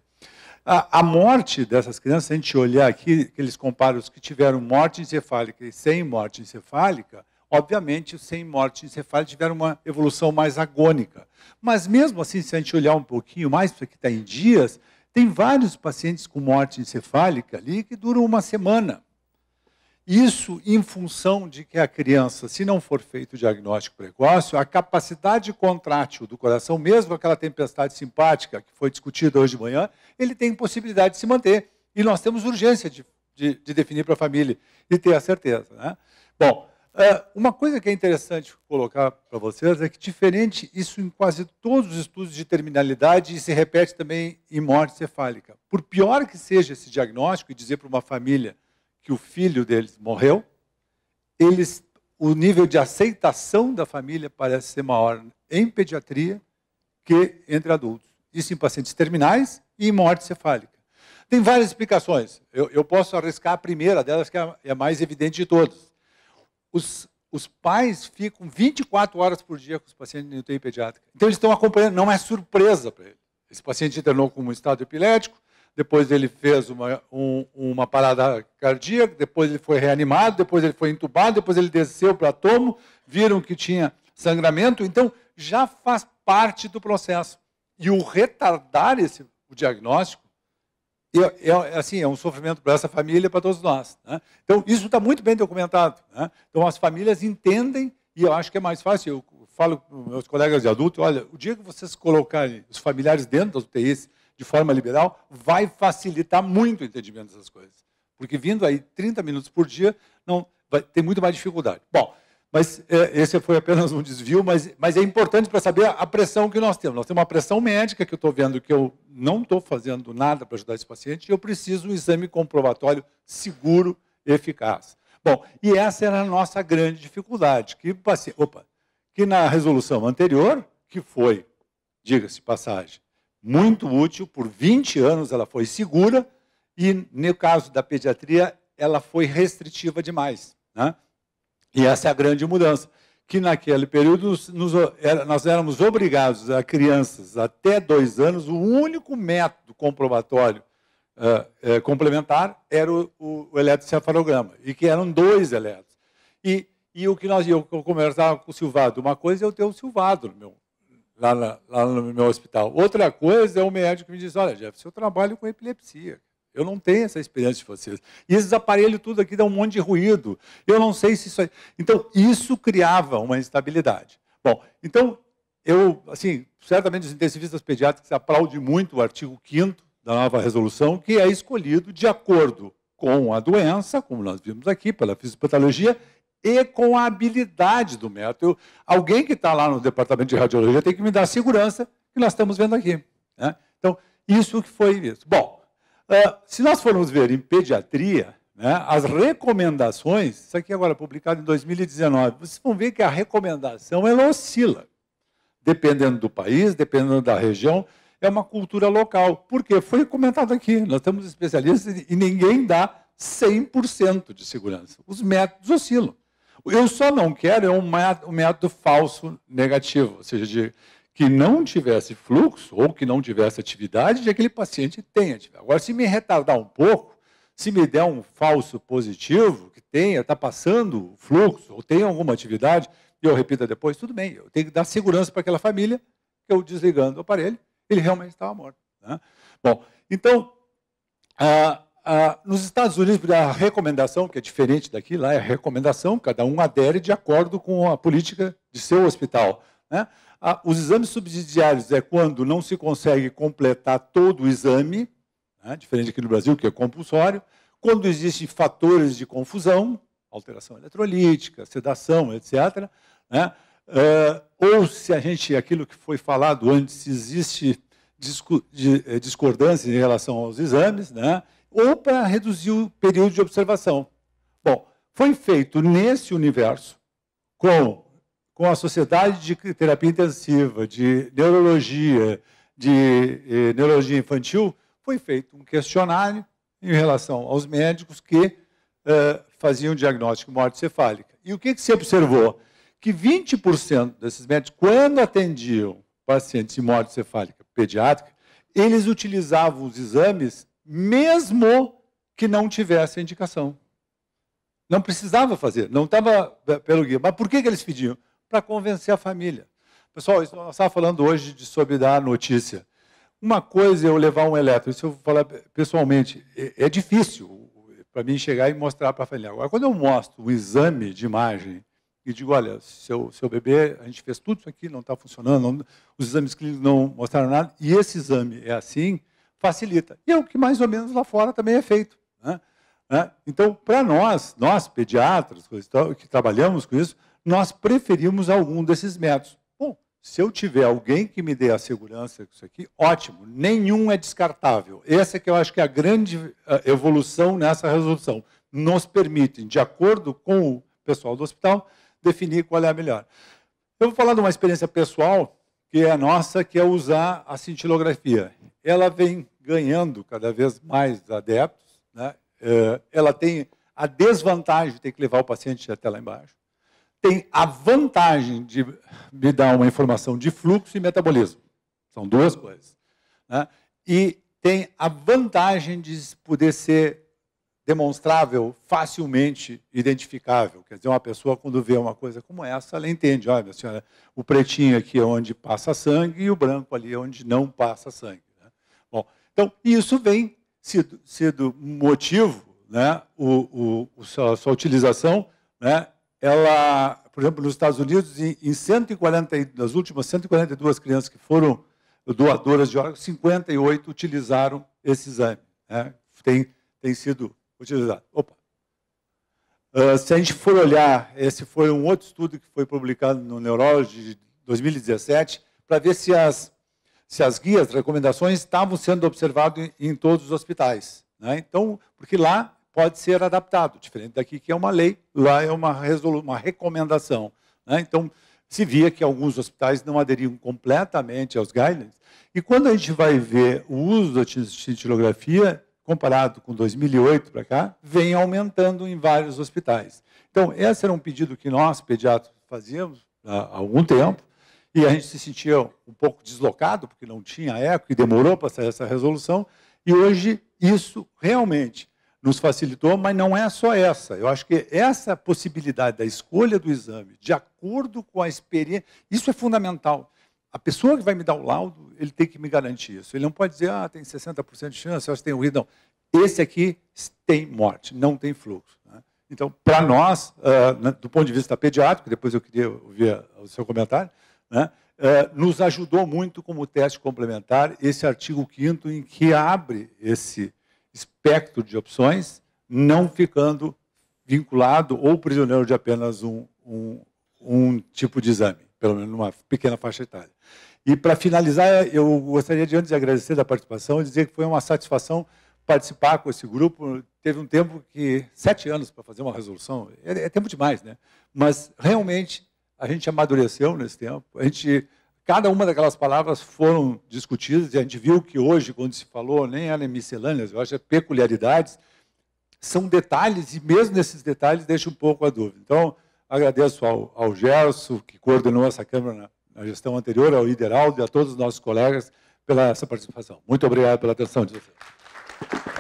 A, a, morte dessas crianças, se a gente olhar aqui, que eles comparam os que tiveram morte encefálica e sem morte encefálica, obviamente os sem morte encefálica tiveram uma evolução mais agônica. Mas mesmo assim, se a gente olhar um pouquinho mais, porque está em dias, tem vários pacientes com morte encefálica ali que duram uma semana. Isso em função de que a criança, se não for feito o diagnóstico precoce, a capacidade contrátil do coração, mesmo aquela tempestade simpática que foi discutida hoje de manhã, ele tem possibilidade de se manter. E nós temos urgência de, de, de definir para a família e ter a certeza. Né? Bom, eh, uma coisa que é interessante colocar para vocês é que, diferente isso em quase todos os estudos de terminalidade e se repete também em morte cefálica. Por pior que seja esse diagnóstico e dizer para uma família que o filho deles morreu, eles, o nível de aceitação da família parece ser maior em pediatria que entre adultos. Isso em pacientes terminais e em morte cefálica. Tem várias explicações. Eu, eu posso arriscar a primeira delas, que é a, é a mais evidente de todas. Os, os pais ficam 24 horas por dia com os pacientes em UTI pediátrica. Então eles estão acompanhando, não é surpresa para eles. Esse paciente internou com um estado epilético, depois ele fez uma, um, uma parada cardíaca, depois ele foi reanimado, depois ele foi entubado, depois ele desceu para tomo, viram que tinha sangramento, então já faz parte do processo. E o retardar esse o diagnóstico é, é assim é um sofrimento para essa família e para todos nós. Né? Então isso está muito bem documentado. Né? Então as famílias entendem e eu acho que é mais fácil. Eu falo para meus colegas de adulto, olha, o dia que vocês colocarem os familiares dentro das UTIs de forma liberal, vai facilitar muito o entendimento dessas coisas. Porque vindo aí 30 minutos por dia, não vai ter muito mais dificuldade. Bom, mas é, esse foi apenas um desvio, mas, mas é importante para saber a pressão que nós temos. Nós temos uma pressão médica que eu estou vendo que eu não estou fazendo nada para ajudar esse paciente e eu preciso um exame comprovatório seguro e eficaz. Bom, e essa era a nossa grande dificuldade, que, opa, que na resolução anterior, que foi, diga-se passagem, muito útil, por 20 anos ela foi segura, e no caso da pediatria, ela foi restritiva demais. Né? E essa é a grande mudança. Que naquele período nos, nós éramos obrigados a crianças até dois anos, o único método comprobatório uh, uh, complementar era o, o, o eletrocefalograma, e que eram dois eletros. E, e o que nós, eu, eu conversava com o Silvado, uma coisa é eu ter o Silvado no meu, lá, na, lá no meu hospital. Outra coisa é o médico que me diz, olha, Jefferson, eu trabalho com epilepsia. Eu não tenho essa experiência de vocês. E esses aparelhos tudo aqui dão um monte de ruído. Eu não sei se isso... Então, isso criava uma instabilidade. Bom, então, eu, assim, certamente os intensivistas pediátricos aplaudem muito o artigo 5 da nova resolução, que é escolhido de acordo com a doença, como nós vimos aqui, pela fisiopatologia e com a habilidade do método. Eu, alguém que está lá no departamento de radiologia tem que me dar a segurança que nós estamos vendo aqui. Né? Então, isso que foi isso. Bom, uh, se nós formos ver em pediatria, né, as recomendações, isso aqui é agora é publicado em 2019, vocês vão ver que a recomendação ela oscila, dependendo do país, dependendo da região, é uma cultura local. Por quê? Foi comentado aqui, nós temos especialistas e ninguém dá 100% de segurança. Os métodos oscilam. Eu só não quero é um método falso negativo, ou seja, de que não tivesse fluxo ou que não tivesse atividade, de aquele paciente tenha. Agora, se me retardar um pouco, se me der um falso positivo, que tenha, está passando fluxo ou tem alguma atividade, e eu repita depois, tudo bem, eu tenho que dar segurança para aquela família, que eu desligando o aparelho, ele realmente estava morto. Né? Bom, então, ah, ah, nos Estados Unidos, a recomendação, que é diferente daqui, lá é recomendação, cada um adere de acordo com a política de seu hospital. Né? Ah, os exames subsidiários é quando não se consegue completar todo o exame, né? diferente aqui no Brasil, que é compulsório, quando existem fatores de confusão, alteração eletrolítica, sedação, etc. Né? Ah, ou se a gente, aquilo que foi falado antes, existe eh, discordância em relação aos exames, né? ou para reduzir o período de observação. Bom, foi feito nesse universo, com, com a Sociedade de Terapia Intensiva, de Neurologia, de eh, Neurologia Infantil, foi feito um questionário em relação aos médicos que eh, faziam diagnóstico de morte cefálica. E o que, que se observou? Que 20% desses médicos, quando atendiam pacientes de morte cefálica pediátrica, eles utilizavam os exames mesmo que não tivesse a indicação. Não precisava fazer, não estava eh, pelo guia. Mas por que, que eles pediam? Para convencer a família. Pessoal, nós estávamos falando hoje de sobre dar notícia. Uma coisa é eu levar um elétron, isso eu vou falar pessoalmente, é, é difícil para mim chegar e mostrar para a família. Agora, quando eu mostro o exame de imagem e digo, olha, seu, seu bebê, a gente fez tudo isso aqui, não está funcionando, não, os exames clínicos não mostraram nada, e esse exame é assim, facilita. E é o que mais ou menos lá fora também é feito. Né? né? Então, para nós, nós pediatras que trabalhamos com isso, nós preferimos algum desses métodos. Bom, se eu tiver alguém que me dê a segurança com isso aqui, ótimo, nenhum é descartável. Essa que eu acho que é a grande eh, evolução nessa resolução. Nos permitem, de acordo com o pessoal do hospital, definir qual é a melhor. Eu vou falar de uma experiência pessoal que é a nossa, que é usar a cintilografia. Ela vem ganhando cada vez mais adeptos. Né? É, ela tem a desvantagem de ter que levar o paciente até lá embaixo. Tem a vantagem de me dar uma informação de fluxo e metabolismo. São duas coisas. Né? E tem a vantagem de poder ser demonstrável, facilmente identificável. Quer dizer, uma pessoa, quando vê uma coisa como essa, ela entende: olha, minha senhora, o pretinho aqui é onde passa sangue e o branco ali é onde não passa sangue. Então, isso vem sido, sido motivo, né, o, o, a sua utilização, né, ela, por exemplo, nos Estados Unidos, em 140, das últimas 142 crianças que foram doadoras de órgãos, 58 utilizaram esse exame. Né? Tem, tem sido utilizado. Opa. Uh, se a gente for olhar, esse foi um outro estudo que foi publicado no Neurology de 2017, para ver se as se as guias, recomendações estavam sendo observadas em todos os hospitais. Né? Então, porque lá pode ser adaptado, diferente daqui que é uma lei, lá é uma, uma recomendação. Né? Então, se via que alguns hospitais não aderiam completamente aos guidelines. E quando a gente vai ver o uso da cintilografia, comparado com 2008 para cá, vem aumentando em vários hospitais. Então, esse era um pedido que nós, pediatras, fazíamos há algum tempo, e a gente se sentia um pouco deslocado, porque não tinha eco e demorou para sair essa resolução. E hoje isso realmente nos facilitou, mas não é só essa. Eu acho que essa possibilidade da escolha do exame, de acordo com a experiência, isso é fundamental. A pessoa que vai me dar o laudo, ele tem que me garantir isso. Ele não pode dizer, ah, tem 60% de chance, eu acho que tem ruído. Não. Esse aqui tem morte, não tem fluxo. Né? Então, para nós, ah, do ponto de vista pediátrico, depois eu queria ouvir o seu comentário, né, é, nos ajudou muito como teste complementar esse artigo 5 em que abre esse espectro de opções, não ficando vinculado ou prisioneiro de apenas um, um, um tipo de exame, pelo menos numa pequena faixa etária. E para finalizar, eu gostaria de antes de agradecer da participação e dizer que foi uma satisfação participar com esse grupo. Teve um tempo que sete anos para fazer uma resolução é, é tempo demais, né? Mas realmente a gente amadureceu nesse tempo. A gente, cada uma daquelas palavras foram discutidas e a gente viu que hoje, quando se falou, nem era miscelâneas, eu acho que é peculiaridades, são detalhes e mesmo nesses detalhes deixa um pouco a dúvida. Então, agradeço ao, ao Gerson, que coordenou essa Câmara na, na gestão anterior, ao Ideraldo e a todos os nossos colegas pela essa participação. Muito obrigado pela atenção de vocês.